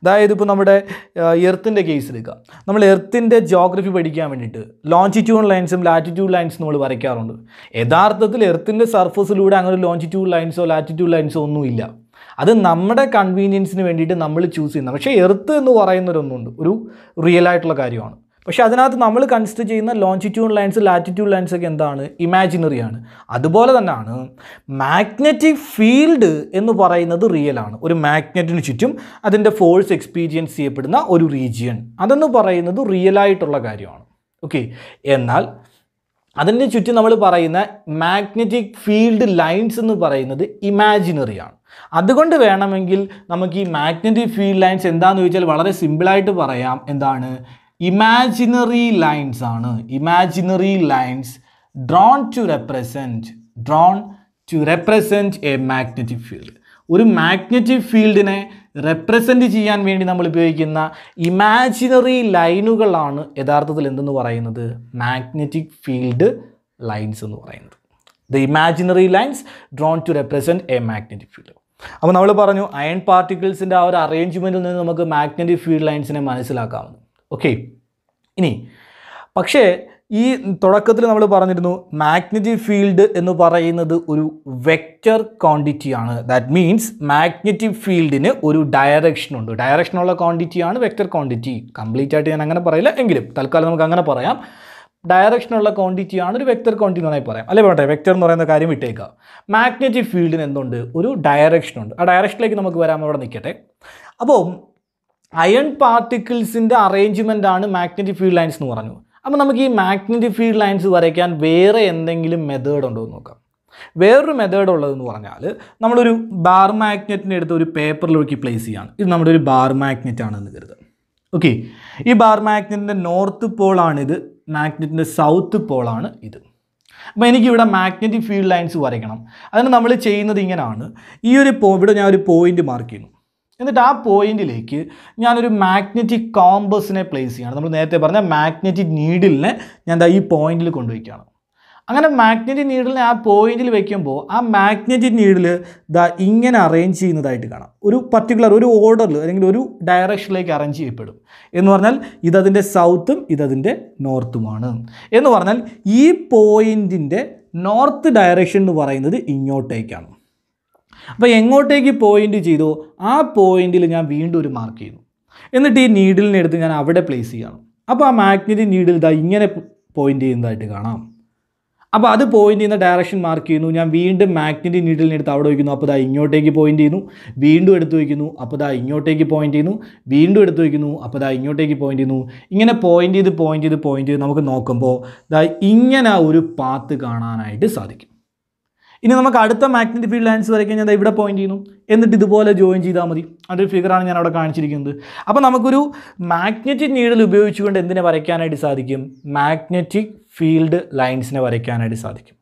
S1: അതായത് ഇപ്പോൾ നമ്മുടെ എർത്തിൻ്റെ കേസ് എടുക്കുക നമ്മൾ എർത്തിൻ്റെ ജോഗ്രഫി പഠിക്കാൻ വേണ്ടിയിട്ട് ലോഞ്ചിറ്റ്യൂഡ് ലൈൻസും ലാറ്റിറ്റ്യൂഡ് ലൈൻസും നമ്മൾ വരയ്ക്കാറുണ്ട് യഥാർത്ഥത്തിൽ എർത്തിൻ്റെ സർഫസിലൂടെ അങ്ങനെ ലോഞ്ചിറ്റ്യൂഡ് ലൈൻസോ ലാറ്റിറ്റ്യൂഡ് ലൈൻസോ ഒന്നുമില്ല അത് നമ്മുടെ കൺവീനിയൻസിന് വേണ്ടിയിട്ട് നമ്മൾ ചൂസ് ചെയ്യുന്ന പക്ഷേ എർത്ത് എന്ന് പറയുന്നൊരൊന്നുണ്ട് ഒരു റിയൽ ആയിട്ടുള്ള കാര്യമാണ് പക്ഷേ അതിനകത്ത് നമ്മൾ കൺസിഡർ ചെയ്യുന്ന ലോഞ്ചിറ്റ്യൂഡ് ലൈൻസ് ലാറ്റിറ്റ്യൂഡ് ലൈൻസ് ഒക്കെ എന്താണ് ഇമാജിനറി ആണ് അതുപോലെ തന്നെയാണ് മാഗ്നറ്റിക് ഫീൽഡ് എന്ന് പറയുന്നത് റിയൽ ആണ് ഒരു മാഗ്നറ്റിന് ചുറ്റും അതിൻ്റെ ഫോഴ്സ് എക്സ്പീരിയൻസ് ചെയ്യപ്പെടുന്ന ഒരു റീജിയൻ അതെന്ന് പറയുന്നത് റിയൽ ആയിട്ടുള്ള കാര്യമാണ് ഓക്കെ എന്നാൽ അതിൻ്റെ ചുറ്റും നമ്മൾ പറയുന്ന മാഗ്നറ്റിക് ഫീൽഡ് ലൈൻസ് എന്ന് പറയുന്നത് ഇമാജിനറി ആണ് അതുകൊണ്ട് വേണമെങ്കിൽ നമുക്ക് ഈ മാഗ്നറ്റിക് ഫീൽഡ് ലൈൻസ് എന്താണെന്ന് ചോദിച്ചാൽ വളരെ സിമ്പിളായിട്ട് പറയാം എന്താണ് ഇമാജിനറി ലൈൻസ് ആണ് imaginary lines drawn to represent drawn to represent a magnetic field ഒരു മാഗ്നറ്റിക് ഫീൽഡിനെ റെപ്രസെൻറ്റ് ചെയ്യാൻ വേണ്ടി നമ്മൾ ഉപയോഗിക്കുന്ന ഇമാജിനറി ലൈനുകളാണ് യഥാർത്ഥത്തിൽ എന്തെന്ന് പറയുന്നത് മാഗ്നറ്റിക് ഫീൽഡ് ലൈൻസ് എന്ന് പറയുന്നത് the imaginary lines drawn to represent a magnetic field അപ്പോൾ നമ്മൾ പറഞ്ഞു അയൺ പാർട്ടിക്കിൾസിൻ്റെ ആ ഒരു അറേഞ്ച്മെൻറ്റിൽ നിന്ന് നമുക്ക് മാഗ്നറ്റിക് ഫീൽഡ് ലൈൻസിനെ മനസ്സിലാക്കാവുന്നു ഓക്കെ ഇനി പക്ഷേ ഈ തുടക്കത്തിൽ നമ്മൾ പറഞ്ഞിരുന്നു മാഗ്നറ്റിക് ഫീൽഡ് എന്ന് പറയുന്നത് ഒരു വെക്റ്റർ ക്വാണ്ടിറ്റിയാണ് ദാറ്റ് മീൻസ് മാഗ്നറ്റിക് ഫീൽഡിന് ഒരു ഡയറക്ഷൻ ഉണ്ട് ഡയറക്ഷനുള്ള ക്വാണ്ടിറ്റിയാണ് വെക്റ്റർ ക്വാണ്ടിറ്റി കംപ്ലീറ്റ് ആയിട്ട് ഞാൻ അങ്ങനെ പറയില്ല എങ്കിലും തൽക്കാലം നമുക്ക് അങ്ങനെ പറയാം ഡയറക്ഷനുള്ള ക്വാണ്ടിറ്റിയാണ് ഒരു വെക്റ്റർ ക്വാണ്ടിറ്റി എന്നായി പറയാം അല്ലേ വേണ്ടേ വെക്റ്റർ എന്ന് പറയുന്ന കാര്യം വിട്ടേക്കുക മാഗ്നറ്റിക് ഫീൽഡിന് എന്തുണ്ട് ഒരു ഡയറക്ഷനുണ്ട് ആ ഡയറക്ഷനിലേക്ക് നമുക്ക് വരാം അവിടെ നിൽക്കട്ടെ അപ്പോൾ അയൺ പാർട്ടിക്കിൾസിൻ്റെ അറേഞ്ച്മെൻ്റ് ആണ് മാഗ്നറ്റിക് ഫീൽഡ് ലൈൻസ് എന്ന് പറഞ്ഞു അപ്പോൾ നമുക്ക് ഈ മാഗ്നറ്റിക് ഫീൽഡ് ലൈൻസ് വരയ്ക്കാൻ വേറെ എന്തെങ്കിലും മെത്തേഡ് ഉണ്ടോ എന്ന് നോക്കാം വേറൊരു മെത്തേഡ് ഉള്ളതെന്ന് പറഞ്ഞാൽ നമ്മളൊരു ബാർ മാഗ്നറ്റിൻ്റെ എടുത്ത് ഒരു പേപ്പറിലൊഴുക്കി പ്ലേസ് ചെയ്യാണ് ഇത് നമ്മുടെ ഒരു ബാർ മാഗ്നറ്റ് ആണെന്ന് കരുതുക ഓക്കെ ഈ ബാർ മാഗ്നറ്റിൻ്റെ നോർത്ത് പോളാണിത് മാഗ്നറ്റിൻ്റെ സൗത്ത് പോളാണ് ഇത് അപ്പോൾ എനിക്കിവിടെ മാഗ്നറ്റിക് ഫീൽഡ് ലൈൻസ് വരയ്ക്കണം അതിന് നമ്മൾ ചെയ്യുന്നത് ഇങ്ങനെയാണ് ഈ ഒരു പോ ഇവിടെ ഞാൻ ഒരു പോയിൻ്റ് മാർക്ക് ചെയ്യുന്നു എന്നിട്ട് ആ പോയിന്റിലേക്ക് ഞാനൊരു മാഗ്നറ്റിക് കോമ്പസിനെ പ്ലേസ് ചെയ്യുകയാണ് നമ്മൾ നേരത്തെ പറഞ്ഞ മാഗ്നറ്റിക് നീഡിലിനെ ഞാൻ ഈ പോയിന്റിൽ കൊണ്ടുവയ്ക്കുകയാണ് അങ്ങനെ മാഗ്നറ്റിക് നീഡിലിനെ ആ പോയിന്റിൽ വെക്കുമ്പോൾ ആ മാഗ്നറ്റിക് നീഡിൽ ദാ ഇങ്ങനെ അറേഞ്ച് ചെയ്യുന്നതായിട്ട് കാണാം ഒരു പർട്ടിക്കുലർ ഒരു ഓർഡറിൽ അല്ലെങ്കിൽ ഒരു ഡയറക്ഷനിലേക്ക് അറേഞ്ച് ചെയ്യപ്പെടും എന്ന് പറഞ്ഞാൽ ഇതതിൻ്റെ സൗത്തും ഇതതിൻ്റെ നോർത്തുമാണ് എന്ന് പറഞ്ഞാൽ ഈ പോയിൻറ്റിൻ്റെ നോർത്ത് ഡയറക്ഷൻ എന്ന് പറയുന്നത് ഇങ്ങോട്ടേക്കാണ് അപ്പോൾ എങ്ങോട്ടേക്ക് പോയിൻ്റ് ചെയ്തു ആ പോയിന്റിൽ ഞാൻ വീണ്ടും ഒരു മാർക്ക് ചെയ്യുന്നു എന്നിട്ട് ഈ നീഡിലിനെ എടുത്ത് ഞാൻ അവിടെ പ്ലേസ് ചെയ്യണം അപ്പോൾ ആ മാഗ്നറ്റിക് നീഡിൽ ഇതാ ഇങ്ങനെ പോയിൻ്റ് ചെയ്യുന്നതായിട്ട് കാണാം അപ്പോൾ അത് പോയിൻ്റ് ചെയ്യുന്ന ഡയറക്ഷൻ മാർക്ക് ചെയ്യുന്നു ഞാൻ വീണ്ടും മാഗ്നറ്റിക് നീഡിലിനെ എടുത്ത് അവിടെ വയ്ക്കുന്നു അപ്പോൾ ഇതാ ഇങ്ങോട്ടേക്ക് പോയിൻ്റ് ചെയ്യുന്നു വീണ്ടും എടുത്ത് വയ്ക്കുന്നു അപ്പോൾ ഇതാ ഇങ്ങോട്ടേക്ക് പോയിൻ്റ് ചെയ്യുന്നു വീണ്ടും എടുത്ത് വയ്ക്കുന്നു അപ്പോൾ ഇതാ ഇങ്ങോട്ടേക്ക് പോയിൻ്റ് ചെയ്യുന്നു ഇങ്ങനെ പോയിൻ്റ് ചെയ്ത് പോയിൻ്റ് ചെയ്ത് പോയിൻ്റ് ചെയ്ത് നമുക്ക് നോക്കുമ്പോൾ ഇതാ ഇങ്ങനെ ഒരു പാത്ത് കാണാനായിട്ട് സാധിക്കും ഇനി നമുക്ക് അടുത്ത മാഗ്നറ്റിക് ഫീൽഡ് ലൈൻസ് വരയ്ക്കാൻ ഞാൻ ഇവിടെ പോയിന്റ് ചെയ്യുന്നു എന്നിട്ട് ഇതുപോലെ ജോയിൻ ചെയ്താൽ മതി അതൊരു ഫിഗറാണ് ഞാൻ അവിടെ കാണിച്ചിരിക്കുന്നത് അപ്പോൾ നമുക്കൊരു മാഗ്നറ്റിക് നീഡിൽ ഉപയോഗിച്ചുകൊണ്ട് എന്തിനെ വരയ്ക്കാനായിട്ട് സാധിക്കും മാഗ്നറ്റിക് ഫീൽഡ് ലൈൻസിനെ വരയ്ക്കാനായിട്ട് സാധിക്കും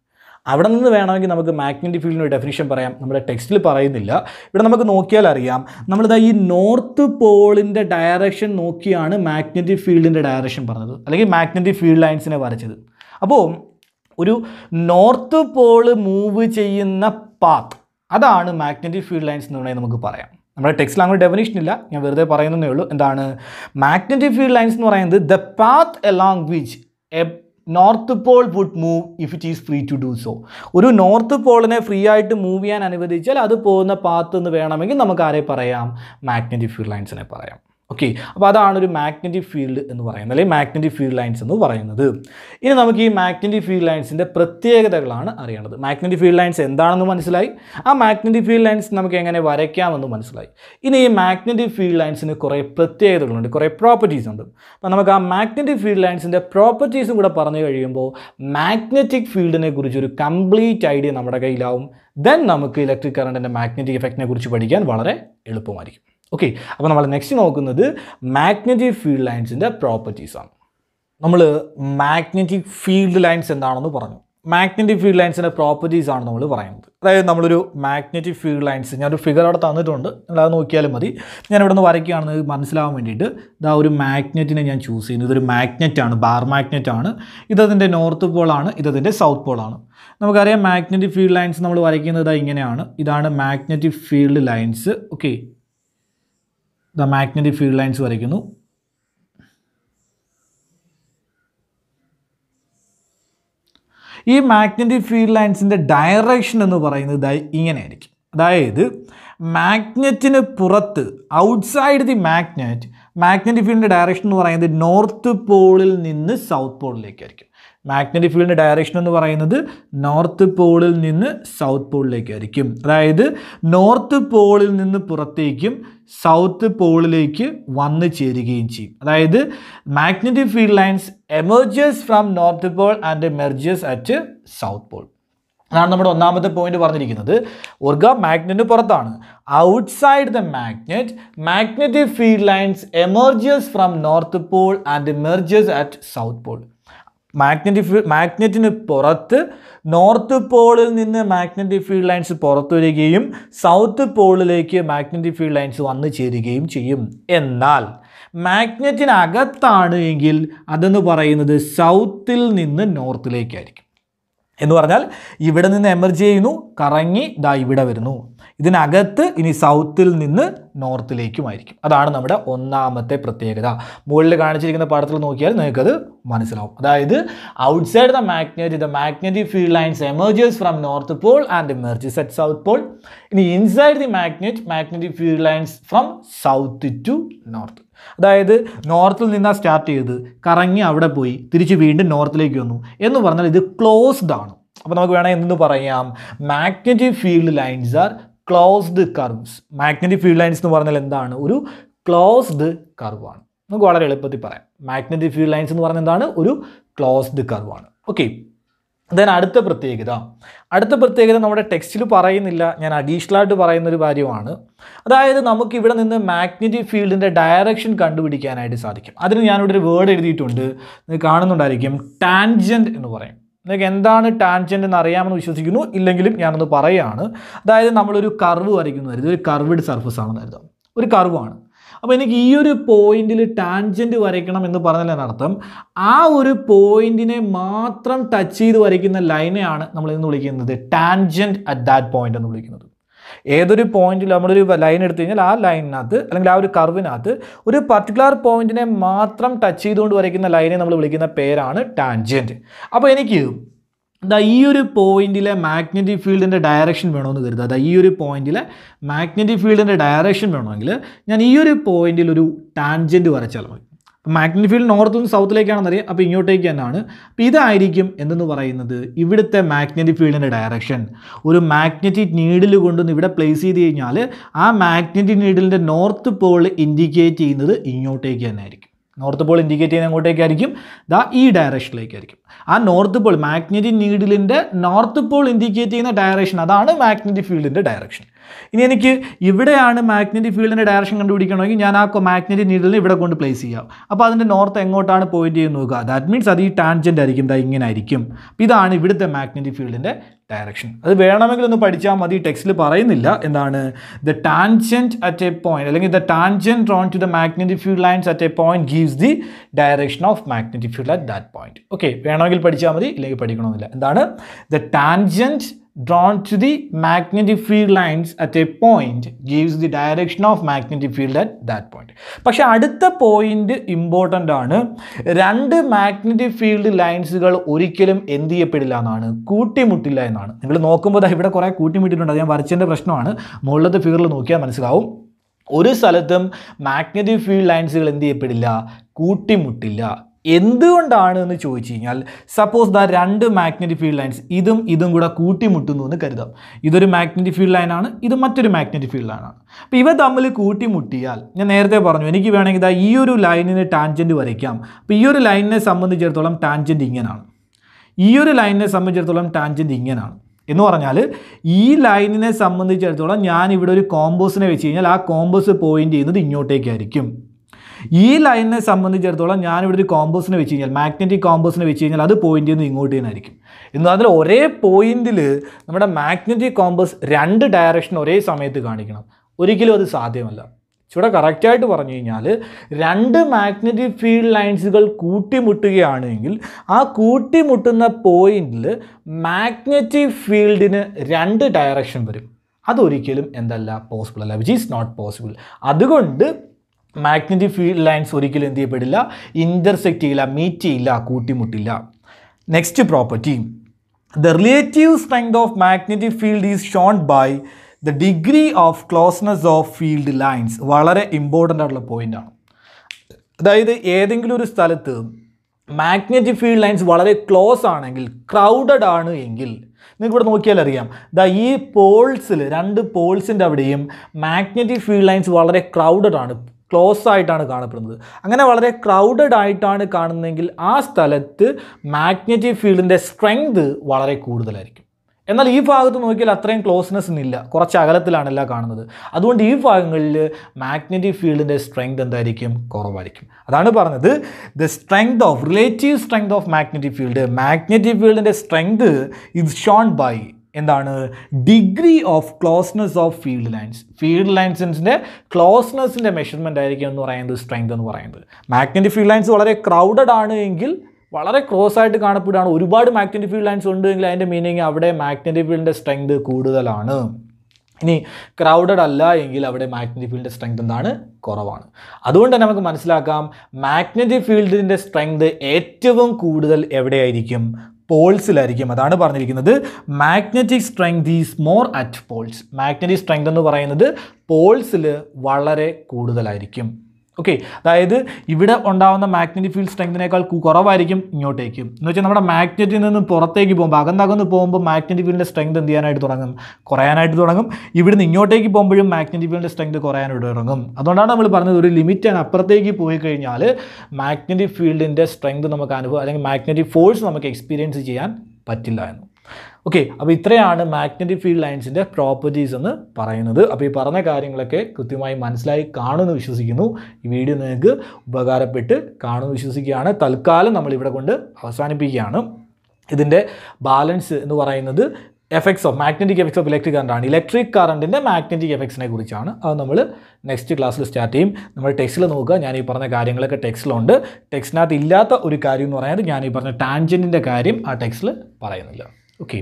S1: അവിടെ നിന്ന് വേണമെങ്കിൽ നമുക്ക് മാഗ്നറ്റിക് ഫീൽഡിന് ഒരു ഡെഫിനിഷൻ പറയാം നമ്മുടെ ടെക്സ്റ്റിൽ പറയുന്നില്ല ഇവിടെ നമുക്ക് നോക്കിയാൽ അറിയാം നമ്മളിതാ ഈ നോർത്ത് പോളിൻ്റെ ഡയറക്ഷൻ നോക്കിയാണ് മാഗ്നറ്റിക് ഫീൽഡിൻ്റെ ഡയറക്ഷൻ പറഞ്ഞത് അല്ലെങ്കിൽ മാഗ്നറ്റിക് ഫീൽഡ് ലൈൻസിനെ വരച്ചത് അപ്പോൾ ഒരു നോർത്ത് പോള് മൂവ് ചെയ്യുന്ന പാത്ത് അതാണ് മാഗ്നറ്റിക് ഫീൽഡ് ലൈൻസ് എന്ന് വേണമെങ്കിൽ നമുക്ക് പറയാം നമ്മുടെ ടെക്സ്റ്റിൽ അങ്ങനെ ഡെഫിനേഷൻ ഇല്ല ഞാൻ വെറുതെ പറയുന്നതേ ഉള്ളൂ എന്താണ് മാഗ്നറ്റിക് ഫീൽഡ് ലൈൻസ് എന്ന് പറയുന്നത് the path along which a north pole would move if it is free to do so ഒരു നോർത്ത് പോളിനെ ഫ്രീ ആയിട്ട് മൂവ് ചെയ്യാൻ അനുവദിച്ചാൽ അത് പോകുന്ന പാത്ത് എന്ന് വേണമെങ്കിൽ നമുക്ക് ആരെ പറയാം മാഗ്നറ്റിക് ഫീൽഡ് ലൈൻസിനെ പറയാം ഓക്കെ അപ്പോൾ അതാണ് ഒരു മാഗ്നറ്റിക് ഫീൽഡ് എന്ന് പറയുന്നത് അല്ലെങ്കിൽ മാഗ്നറ്റിക് ഫീൽഡ് ലൈൻസ് എന്ന് പറയുന്നത് ഇനി നമുക്ക് ഈ മാഗ്നറ്റിക് ഫീൽഡ് ലൈൻസിൻ്റെ പ്രത്യേകതകളാണ് അറിയേണ്ടത് മാഗ്നറ്റിക് ഫീൽഡ് ലൈൻസ് എന്താണെന്ന് മനസ്സിലായി ആ മാഗ്നറ്റിക് ഫീൽഡ് ലൈൻസ് നമുക്ക് എങ്ങനെ വരയ്ക്കാമെന്ന് മനസ്സിലായി ഇനി ഈ മാഗ്നറ്റിക് ഫീൽഡ് ലൈൻസിന് കുറേ പ്രത്യേകതകളുണ്ട് കുറേ പ്രോപ്പർട്ടീസ് ഉണ്ട് അപ്പോൾ നമുക്ക് ആ മാഗ്നറ്റിക് ഫീൽഡ് ലൈൻസിൻ്റെ പ്രോപ്പർട്ടീസും കൂടെ പറഞ്ഞു കഴിയുമ്പോൾ മാഗ്നറ്റിക് ഫീൽഡിനെ കുറിച്ചൊരു ഒരു കംപ്ലീറ്റ് ഐഡിയ നമ്മുടെ കയ്യിലാവും ദെൻ നമുക്ക് ഇലക്ട്രിക് കറണ്ടിൻ്റെ മാഗ്നറ്റിക് എഫക്റ്റിനെ കുറിച്ച് പഠിക്കാൻ വളരെ എളുപ്പമായിരിക്കും ഓക്കെ അപ്പോൾ നമ്മൾ നെക്സ്റ്റ് നോക്കുന്നത് മാഗ്നറ്റിക് ഫീൽഡ് ലൈൻസിൻ്റെ ആണ് നമ്മൾ മാഗ്നറ്റിക് ഫീൽഡ് ലൈൻസ് എന്താണെന്ന് പറഞ്ഞു മാഗ്നറ്റിക് ഫീൽഡ് ലൈൻസിൻ്റെ പ്രോപ്പർട്ടീസ് ആണ് നമ്മൾ പറയുന്നത് അതായത് നമ്മളൊരു മാഗ്നറ്റിക് ഫീൽഡ് ലൈൻസ് ഞാനൊരു ഫിഗർ അവിടെ തന്നിട്ടുണ്ട് നിങ്ങൾ അത് നോക്കിയാലും മതി ഞാൻ ഇവിടെ നിന്ന് വരയ്ക്കുകയാണെന്ന് മനസ്സിലാവാൻ വേണ്ടിയിട്ട് ഇതാ ഒരു മാഗ്നറ്റിനെ ഞാൻ ചൂസ് ചെയ്യുന്നു ഇതൊരു ആണ് ബാർ ആണ് ഇതതിൻ്റെ നോർത്ത് പോളാണ് ഇതതിൻ്റെ സൗത്ത് പോളാണ് നമുക്കറിയാം മാഗ്നറ്റിക് ഫീൽഡ് ലൈൻസ് നമ്മൾ വരയ്ക്കുന്നത് ഇങ്ങനെയാണ് ഇതാണ് magnetic field lines okay the magnetic field lines വരയ്ക്കുന്നു ഈ മാഗ്നറ്റിക് ഫീൽഡ് ലൈൻസിൻ്റെ ഡയറക്ഷൻ എന്ന് പറയുന്നത് ഇങ്ങനെയായിരിക്കും അതായത് മാഗ്നറ്റിന് പുറത്ത് ഔട്ട്സൈഡ് ദി മാഗ്നറ്റ് മാഗ്നറ്റിക് ഫീൽഡിൻ്റെ ഡയറക്ഷൻ എന്ന് പറയുന്നത് നോർത്ത് പോളിൽ നിന്ന് സൗത്ത് പോളിലേക്കായിരിക്കും മാഗ്നറ്റിക് ഫീൽഡിൻ്റെ ഡയറക്ഷൻ എന്ന് പറയുന്നത് നോർത്ത് പോളിൽ നിന്ന് സൗത്ത് പോളിലേക്കായിരിക്കും അതായത് നോർത്ത് പോളിൽ നിന്ന് പുറത്തേക്കും സൗത്ത് പോളിലേക്ക് വന്നു ചേരുകയും ചെയ്യും അതായത് magnetic field lines emerges from north pole and emerges at south pole അതാണ് നമ്മുടെ ഒന്നാമത്തെ പോയിന്റ് പറഞ്ഞിരിക്കുന്നത് ഓർഗ മാഗ്നറ്റിന് പുറത്താണ് outside the magnet magnetic field lines emerges from north pole and emerges at south pole magnetic മാഗ്നറ്റിന് പുറത്ത് നോർത്ത് പോളിൽ നിന്ന് മാഗ്നറ്റിക് ഫീൽഡ് ലൈൻസ് പുറത്തു വരികയും സൗത്ത് പോളിലേക്ക് മാഗ്നറ്റിക് ഫീൽഡ് ലൈൻസ് വന്നു ചേരുകയും ചെയ്യും എന്നാൽ മാഗ്നറ്റിനകത്താണ് എങ്കിൽ അതെന്ന് പറയുന്നത് സൗത്തിൽ നിന്ന് നോർത്തിലേക്കായിരിക്കും എന്ന് പറഞ്ഞാൽ ഇവിടെ നിന്ന് എമർജ് ചെയ്യുന്നു കറങ്ങി ദാ ഇവിടെ വരുന്നു ഇതിനകത്ത് ഇനി സൗത്തിൽ നിന്ന് നോർത്തിലേക്കുമായിരിക്കും അതാണ് നമ്മുടെ ഒന്നാമത്തെ പ്രത്യേകത മുകളിൽ കാണിച്ചിരിക്കുന്ന പടത്തിൽ നോക്കിയാൽ നിങ്ങൾക്കത് മനസ്സിലാവും അതായത് outside the magnetic the magnetic field lines emerges from north pole and emerges at south pole ഇനി inside the magnet magnetic field lines from south to north അതായത് നോർത്തിൽ നിന്നാണ് സ്റ്റാർട്ട് ചെയ്ത് കറങ്ങി അവിടെ പോയി തിരിച്ച് വീണ്ടും നോർത്തിലേക്ക് വന്നു എന്ന് പറഞ്ഞാൽ ഇത് ക്ലോസ്ഡ് ആണ് അപ്പോൾ നമുക്ക് വേണമെങ്കിൽ എന്തെന്ന് പറയാം magnetic field lines are closed curves magnetic field lines എന്ന് പറഞ്ഞാൽ എന്താണ് ഒരു ക്ലോസ്ഡ് കർവാണ് നമുക്ക് വളരെ എളുപ്പത്തിൽ പറയാം മാഗ്നറ്റിക് ഫീൽഡ് ലൈൻസ് എന്ന് പറഞ്ഞാൽ എന്താണ് ഒരു ക്ലോസ്ഡ് കർവാണ് ഓക്കെ ദെൻ അടുത്ത പ്രത്യേകത അടുത്ത പ്രത്യേകത നമ്മുടെ ടെക്സ്റ്റിൽ പറയുന്നില്ല ഞാൻ അഡീഷണലായിട്ട് പറയുന്ന ഒരു കാര്യമാണ് അതായത് നമുക്ക് ഇവിടെ നിന്ന് മാഗ്നറ്റിക് ഫീൽഡിൻ്റെ ഡയറക്ഷൻ കണ്ടുപിടിക്കാനായിട്ട് സാധിക്കും അതിന് ഞാനിവിടെ ഒരു വേർഡ് എഴുതിയിട്ടുണ്ട് കാണുന്നുണ്ടായിരിക്കും ടാൻജൻറ്റ് എന്ന് പറയും നിങ്ങൾക്ക് എന്താണ് ടാൻജൻ്റ് എന്ന് അറിയാമെന്ന് വിശ്വസിക്കുന്നു ഇല്ലെങ്കിലും ഞാനൊന്ന് പറയുകയാണ് അതായത് നമ്മളൊരു കർവ് വരയ്ക്കുന്നു ഒരു കർവിഡ് സർഫസ് ആണെന്ന് കരുതാം ഒരു കർവാണ് അപ്പോൾ എനിക്ക് ഈ ഒരു പോയിന്റിൽ ടാൻജൻറ്റ് വരയ്ക്കണം എന്ന് പറഞ്ഞാൽ അർത്ഥം ആ ഒരു പോയിന്റിനെ മാത്രം ടച്ച് ചെയ്ത് വരയ്ക്കുന്ന ലൈനെയാണ് നമ്മൾ ഇന്ന് വിളിക്കുന്നത് ടാൻജൻറ്റ് അറ്റ് ദാറ്റ് പോയിന്റ് എന്ന് വിളിക്കുന്നത് ഏതൊരു പോയിന്റിൽ നമ്മളൊരു ലൈൻ എടുത്തു കഴിഞ്ഞാൽ ആ ലൈനിനകത്ത് അല്ലെങ്കിൽ ആ ഒരു കർവിനകത്ത് ഒരു പർട്ടിക്കുലർ പോയിന്റിനെ മാത്രം ടച്ച് ചെയ്തുകൊണ്ട് വരയ്ക്കുന്ന ലൈനെ നമ്മൾ വിളിക്കുന്ന പേരാണ് ടാൻജൻറ്റ് അപ്പോൾ എനിക്ക് അതാ ഈ ഒരു പോയിന്റിലെ മാഗ്നറ്റിക് ഫീൽഡിൻ്റെ ഡയറക്ഷൻ വേണമെന്ന് കരുതുക അതാ ഈ ഒരു പോയിന്റിലെ മാഗ്നറ്റിക് ഫീൽഡിൻ്റെ ഡയറക്ഷൻ വേണമെങ്കിൽ ഞാൻ ഈ ഒരു പോയിന്റിൽ ഒരു ടാൻജൻറ്റ് വരച്ചാൽ മതി മാഗ്നറ്റിക് ഫീൽഡ് നോർത്ത് നിന്ന് സൗത്തിലേക്കാണെന്നറിയാം അപ്പോൾ ഇങ്ങോട്ടേക്ക് തന്നെയാണ് അപ്പോൾ ഇതായിരിക്കും എന്തെന്ന് പറയുന്നത് ഇവിടുത്തെ മാഗ്നറ്റിക് ഫീൽഡിൻ്റെ ഡയറക്ഷൻ ഒരു മാഗ്നറ്റിക് നീഡിൽ കൊണ്ടുവന്ന് ഇവിടെ പ്ലേസ് ചെയ്ത് കഴിഞ്ഞാൽ ആ മാഗ്നറ്റിക് നീഡിലിൻ്റെ നോർത്ത് പോൾ ഇൻഡിക്കേറ്റ് ചെയ്യുന്നത് ഇങ്ങോട്ടേക്ക് തന്നെ ആയിരിക്കും നോർത്ത് പോൾ ഇൻഡിക്കേറ്റ് ചെയ്യുന്ന എങ്ങോട്ടേക്കായിരിക്കും ദാ ഈ ഡയറക്ഷനിലേക്കായിരിക്കും ആ നോർത്ത് പോൾ മാഗ്നറ്റിക് നീഡിലിൻ്റെ നോർത്ത് പോൾ ഇൻഡിക്കേറ്റ് ചെയ്യുന്ന ഡയറക്ഷൻ അതാണ് മാഗ്നറ്റിക് ഫീൽഡിൻ്റെ ഡയറക്ഷൻ ഇനി എനിക്ക് ഇവിടെയാണ് മാഗ്നറ്റിക് ഫീൽഡിൻ്റെ ഡയറക്ഷൻ കണ്ടുപിടിക്കണമെങ്കിൽ ഞാൻ ആ മാഗ്നറ്റിക് നീഡിലിനെ ഇവിടെ കൊണ്ട് പ്ലേസ് ചെയ്യാം അപ്പോൾ അതിൻ്റെ നോർത്ത് എങ്ങോട്ടാണ് പോയിന്റ് ചെയ്യുന്നത് നോക്കുക ദാറ്റ് മീൻസ് അത് ഈ ടാൻജൻ്റ് ആയിരിക്കും ദാ ഇങ്ങനെ ആയിരിക്കും ഇതാണ് ഇവിടുത്തെ മാഗ്നറ്റിക് ഫീൽഡിൻ്റെ ഡയറക്ഷൻ അത് വേണമെങ്കിൽ ഒന്ന് പഠിച്ചാൽ മതി ടെക്സ്റ്റിൽ പറയുന്നില്ല എന്താണ് the tangent at a point അല്ലെങ്കിൽ the tangent drawn to the magnetic field lines at a point gives the direction of magnetic field at that point okay വേണമെങ്കിൽ പഠിച്ചാൽ മതി ഇല്ലെങ്കിൽ പഠിക്കണമെന്നില്ല എന്താണ് the tangent drawn to the magnetic field lines at a point gives the direction of magnetic field at that point. പക്ഷെ അടുത്ത point important ആണ് രണ്ട് മാഗ്നറ്റിക് ഫീൽഡ് ലൈൻസുകൾ ഒരിക്കലും എന്ത് ചെയ്യപ്പെടില്ല എന്നാണ് കൂട്ടിമുട്ടില്ല എന്നാണ് നിങ്ങൾ നോക്കുമ്പോൾ ഇവിടെ കുറേ കൂട്ടിമുട്ടിയിട്ടുണ്ട് അത് ഞാൻ വരച്ചതിൻ്റെ പ്രശ്നമാണ് മുകളിലത്തെ ഫിഗറിൽ നോക്കിയാൽ മനസ്സിലാവും ഒരു സ്ഥലത്തും മാഗ്നറ്റിക് ഫീൽഡ് ലൈൻസുകൾ എന്ത് ചെയ്യപ്പെടില്ല കൂട്ടിമുട്ടില്ല എന്തുകൊണ്ടാണ് എന്ന് ചോദിച്ചു കഴിഞ്ഞാൽ സപ്പോസ് ദ രണ്ട് മാഗ്നറ്റിക് ഫീൽഡ് ലൈൻസ് ഇതും ഇതും കൂടെ കൂട്ടിമുട്ടുന്നു എന്ന് കരുതാം ഇതൊരു മാഗ്നറ്റിക് ഫീൽഡ് ലൈനാണ് ഇത് മറ്റൊരു മാഗ്നറ്റിക് ഫീൽഡ് ലൈനാണ് അപ്പോൾ ഇവ തമ്മിൽ കൂട്ടിമുട്ടിയാൽ ഞാൻ നേരത്തെ പറഞ്ഞു എനിക്ക് വേണമെങ്കിൽ ഈ ഒരു ലൈനിന് ടാൻജൻറ്റ് വരയ്ക്കാം അപ്പോൾ ഈ ഒരു ലൈനിനെ സംബന്ധിച്ചിടത്തോളം ടാൻജൻറ്റ് ഇങ്ങനെയാണ് ഈ ഒരു ലൈനിനെ സംബന്ധിച്ചിടത്തോളം ടാൻജൻറ്റ് ഇങ്ങനെയാണ് എന്ന് പറഞ്ഞാൽ ഈ ലൈനിനെ സംബന്ധിച്ചിടത്തോളം ഞാൻ ഇവിടെ ഒരു കോമ്പോസിനെ വെച്ച് കഴിഞ്ഞാൽ ആ കോമ്പോസ് പോയിൻ്റ് ചെയ്യുന്നത് ഇങ്ങോട്ടേക്കായിരിക്കും ഈ ലൈനിനെ സംബന്ധിച്ചിടത്തോളം ഞാനിവിടെ ഒരു കോമ്പോസിനെ വെച്ച് കഴിഞ്ഞാൽ മാഗ്നറ്റിക് കോമ്പോസിനെ വെച്ച് കഴിഞ്ഞാൽ അത് പോയിന്റിൽ നിന്ന് ഇങ്ങോട്ട് തന്നെയായിരിക്കും എന്ന് അതിൽ ഒരേ പോയിന്റിൽ നമ്മുടെ മാഗ്നറ്റിക് കോമ്പസ് രണ്ട് ഡയറക്ഷൻ ഒരേ സമയത്ത് കാണിക്കണം ഒരിക്കലും അത് സാധ്യമല്ല ഇവിടെ കറക്റ്റായിട്ട് പറഞ്ഞു കഴിഞ്ഞാൽ രണ്ട് മാഗ്നറ്റിക് ഫീൽഡ് ലൈൻസുകൾ കൂട്ടിമുട്ടുകയാണെങ്കിൽ ആ കൂട്ടിമുട്ടുന്ന പോയിന്റിൽ മാഗ്നറ്റിക് ഫീൽഡിന് രണ്ട് ഡയറക്ഷൻ വരും അതൊരിക്കലും എന്തല്ല പോസിബിൾ അല്ല വിച്ച് ഈസ് നോട്ട് പോസിബിൾ അതുകൊണ്ട് മാഗ്നറ്റിക് ഫീൽഡ് ലൈൻസ് ഒരിക്കലും എന്ത് ചെയ്യപ്പെടില്ല ഇന്റർസെക്റ്റ് ചെയ്യില്ല മീറ്റ് ചെയ്യില്ല കൂട്ടിമുട്ടില്ല next property the relative strength of magnetic field is shown by the degree of closeness of field lines വളരെ ഇമ്പോർട്ടൻ്റ് ആയിട്ടുള്ള പോയിൻ്റാണ് അതായത് ഏതെങ്കിലും ഒരു സ്ഥലത്ത് മാഗ്നറ്റിക് ഫീൽഡ് ലൈൻസ് വളരെ ക്ലോസ് ആണെങ്കിൽ ക്രൗഡഡ് ആണ് എങ്കിൽ നിങ്ങൾക്ക് ഇവിടെ നോക്കിയാൽ അറിയാം ദാ ഈ പോൾസിൽ രണ്ട് പോൾസിൻ്റെ അവിടെയും മാഗ്നറ്റിക് ഫീൽഡ് ലൈൻസ് വളരെ ക്രൗഡഡ് ആണ് ക്ലോസ് ആയിട്ടാണ് കാണപ്പെടുന്നത് അങ്ങനെ വളരെ ക്രൗഡഡ് ആയിട്ടാണ് കാണുന്നതെങ്കിൽ ആ സ്ഥലത്ത് മാഗ്നറ്റിക് ഫീൽഡിൻ്റെ സ്ട്രെങ്ത് വളരെ കൂടുതലായിരിക്കും എന്നാൽ ഈ ഭാഗത്ത് നോക്കിയാൽ അത്രയും ക്ലോസ്നെസ് ഇല്ല കുറച്ച് എല്ലാം കാണുന്നത് അതുകൊണ്ട് ഈ ഭാഗങ്ങളിൽ മാഗ്നറ്റിക് ഫീൽഡിൻ്റെ സ്ട്രെങ്ത് എന്തായിരിക്കും കുറവായിരിക്കും അതാണ് പറഞ്ഞത് the strength of relative strength of magnetic field magnetic ഫീൽഡിൻ്റെ സ്ട്രെങ്ത് ഇസ് ഷോൺ ബൈ എന്താണ് degree of closeness of field lines field ലൈൻസിൻ്റെ ക്ലോസ്നെസ്സിൻ്റെ മെഷർമെൻ്റ് ആയിരിക്കും എന്ന് പറയുന്നത് സ്ട്രെങ്ത് എന്ന് പറയുന്നത് മാഗ്നറ്റിക് ഫീൽഡ് ലൈൻസ് വളരെ ക്രൗഡഡ് ആണ് എങ്കിൽ വളരെ ക്ലോസ് ആയിട്ട് കാണപ്പെടുകയാണ് ഒരുപാട് മാഗ്നറ്റിക് ഫീൽഡ് ലൈൻസ് ഉണ്ടെങ്കിൽ അതിൻ്റെ മീനിങ് അവിടെ മാഗ്നറ്റിക് ഫീൽഡിൻ്റെ സ്ട്രെങ്ത് കൂടുതലാണ് ഇനി ക്രൗഡഡ് അല്ല എങ്കിൽ അവിടെ മാഗ്നറ്റിക് ഫീൽഡിൻ്റെ സ്ട്രെങ്ത് എന്താണ് കുറവാണ് അതുകൊണ്ട് തന്നെ നമുക്ക് മനസ്സിലാക്കാം മാഗ്നറ്റിക് ഫീൽഡിൻ്റെ സ്ട്രെങ്ത് ഏറ്റവും കൂടുതൽ എവിടെയായിരിക്കും പോൾസിലായിരിക്കും അതാണ് പറഞ്ഞിരിക്കുന്നത് magnetic strength is more at poles magnetic strength എന്ന് പറയുന്നത് പോൾസിൽ വളരെ കൂടുതലായിരിക്കും ഓക്കെ അതായത് ഇവിടെ ഉണ്ടാകുന്ന മാഗ്നറ്റിക് ഫീൽഡ് സ്ട്രെങ്തിനേക്കാൾ കുറവായിരിക്കും ഇങ്ങോട്ടേക്ക് എന്ന് വെച്ചാൽ നമ്മുടെ മാഗ്നറ്റിൽ നിന്ന് പുറത്തേക്ക് പോകുമ്പോൾ അകന്നകന്ന് പോകുമ്പോൾ മാഗ്നറ്റിക് ഫീൽഡിൻ്റെ സ്ട്രെങ്ത് എന്ത് ചെയ്യാനായിട്ട് തുടങ്ങും കുറയാനായിട്ട് തുടങ്ങും ഇവിടുന്ന് ഇങ്ങോട്ടേക്ക് പോകുമ്പോഴും മാഗ്നറ്റിക് ഫീൽഡിൻ്റെ സ്ട്രെങ്ത് കുറയാനായിട്ട് തുടങ്ങും അതുകൊണ്ടാണ് നമ്മൾ പറഞ്ഞത് ഒരു ലിമിറ്റാണ് അപ്പുറത്തേക്ക് പോയി കഴിഞ്ഞാൽ മാഗ്നറ്റിക് ഫീൽഡിൻ്റെ സ്ട്രെങ്ത് നമുക്ക് അനുഭവം അല്ലെങ്കിൽ മാഗ്നറ്റിക് ഫോഴ്സ് നമുക്ക് എക്സ്പീരിയൻസ് ചെയ്യാൻ പറ്റില്ല എന്ന് ഓക്കെ അപ്പോൾ ഇത്രയാണ് മാഗ്നറ്റിക് ഫീൽഡ് ലൈൻസിൻ്റെ പ്രോപ്പർട്ടീസ് എന്ന് പറയുന്നത് അപ്പോൾ ഈ പറഞ്ഞ കാര്യങ്ങളൊക്കെ കൃത്യമായി മനസ്സിലായി കാണുമെന്ന് വിശ്വസിക്കുന്നു ഈ വീഡിയോ നിങ്ങൾക്ക് ഉപകാരപ്പെട്ട് കാണുമെന്ന് വിശ്വസിക്കുകയാണ് തൽക്കാലം നമ്മൾ ഇവിടെ കൊണ്ട് അവസാനിപ്പിക്കുകയാണ് ഇതിൻ്റെ ബാലൻസ് എന്ന് പറയുന്നത് effects of magnetic effects of electric കറണ്ടാണ് ആണ് ഇലക്ട്രിക് കറണ്ടിൻ്റെ മാഗ്നറ്റിക് എഫക്ട്സിനെ കുറിച്ചാണ് അത് നമ്മൾ നെക്സ്റ്റ് ക്ലാസ്സിൽ സ്റ്റാർട്ട് ചെയ്യും നമ്മൾ ടെക്സ്റ്റിൽ നോക്കുക ഞാൻ ഈ പറഞ്ഞ കാര്യങ്ങളൊക്കെ ടെക്സ്റ്റിലുണ്ട് ടെക്സ്റ്റിനകത്ത് ഇല്ലാത്ത ഒരു കാര്യം എന്ന് പറയുന്നത് ഞാൻ ഈ പറഞ്ഞ ടാൻജൻറ്റിൻ്റെ കാര്യം ആ ടെക്സ്റ്റിൽ പറയുന്നില്ല ഓക്കെ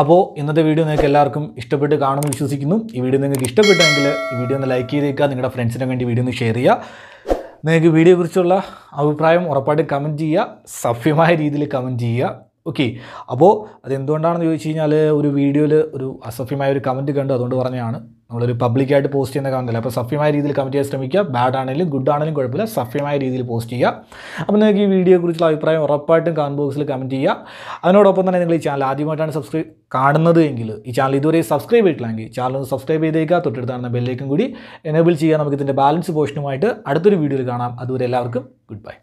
S1: അപ്പോൾ ഇന്നത്തെ വീഡിയോ നിങ്ങൾക്ക് എല്ലാവർക്കും ഇഷ്ടപ്പെട്ട് കാണുമെന്ന് വിശ്വസിക്കുന്നു ഈ വീഡിയോ നിങ്ങൾക്ക് ഇഷ്ടപ്പെട്ടെങ്കിൽ ഈ വീഡിയോ ഒന്ന് ലൈക്ക് ചെയ്തേക്കുക നിങ്ങളുടെ ഫ്രണ്ട്സിന് വേണ്ടി വീഡിയോ ഒന്ന് ഷെയർ ചെയ്യുക നിങ്ങൾക്ക് വീഡിയോയെക്കുറിച്ചുള്ള അഭിപ്രായം ഉറപ്പായിട്ട് കമൻറ്റ് ചെയ്യുക സഭ്യമായ രീതിയിൽ കമൻറ്റ് ചെയ്യുക ഓക്കെ അപ്പോൾ അതെന്തുകൊണ്ടാണെന്ന് ചോദിച്ചു കഴിഞ്ഞാൽ ഒരു വീഡിയോയിൽ ഒരു അസഭ്യമായ ഒരു കമൻറ്റ് കണ്ടു അതുകൊണ്ട് പറഞ്ഞതാണ് നമ്മളൊരു പബ്ലിക്കായിട്ട് പോസ്റ്റ് ചെയ്യുന്ന കാണുന്നില്ല അപ്പോൾ സഫ്യമായ രീതിയിൽ കമൻറ്റ് ചെയ്യാൻ ശ്രമിക്കുക ബാഡ് ആണെങ്കിലും ഗുഡ് ആണെങ്കിലും കുഴപ്പമില്ല സഫ്യമായ രീതിയിൽ പോസ്റ്റ് ചെയ്യുക അപ്പോൾ നിങ്ങൾക്ക് ഈ വീഡിയോയെക്കുറിച്ചുള്ള അഭിപ്രായം ഉറപ്പായിട്ടും കമൻറ്റ് ബോക്സിൽ കമൻറ്റ് ചെയ്യുക അതിനോടൊപ്പം തന്നെ നിങ്ങൾ ഈ ചാനൽ ആദ്യമായിട്ടാണ് സബ്സ്ക്രൈബ് കാണുന്നത് എങ്കിൽ ഈ ചാനൽ ഇതുവരെ സബ്സ്ക്രൈബ് ചെയ്തിട്ടില്ലെങ്കിൽ ചാനൽ ഒന്ന് സബ്സ്ക്രൈബ് ചെയ്തേക്കുക തൊട്ടടുത്താണ് ബെല്ലേക്കും കൂടി എനേബിൾ ചെയ്യുക നമുക്ക് ഇതിൻ്റെ ബാലൻസ് പോഷനുമായിട്ട് അടുത്തൊരു വീഡിയോയിൽ കാണാം അതുവരെ എല്ലാവർക്കും ഗുഡ് ബൈ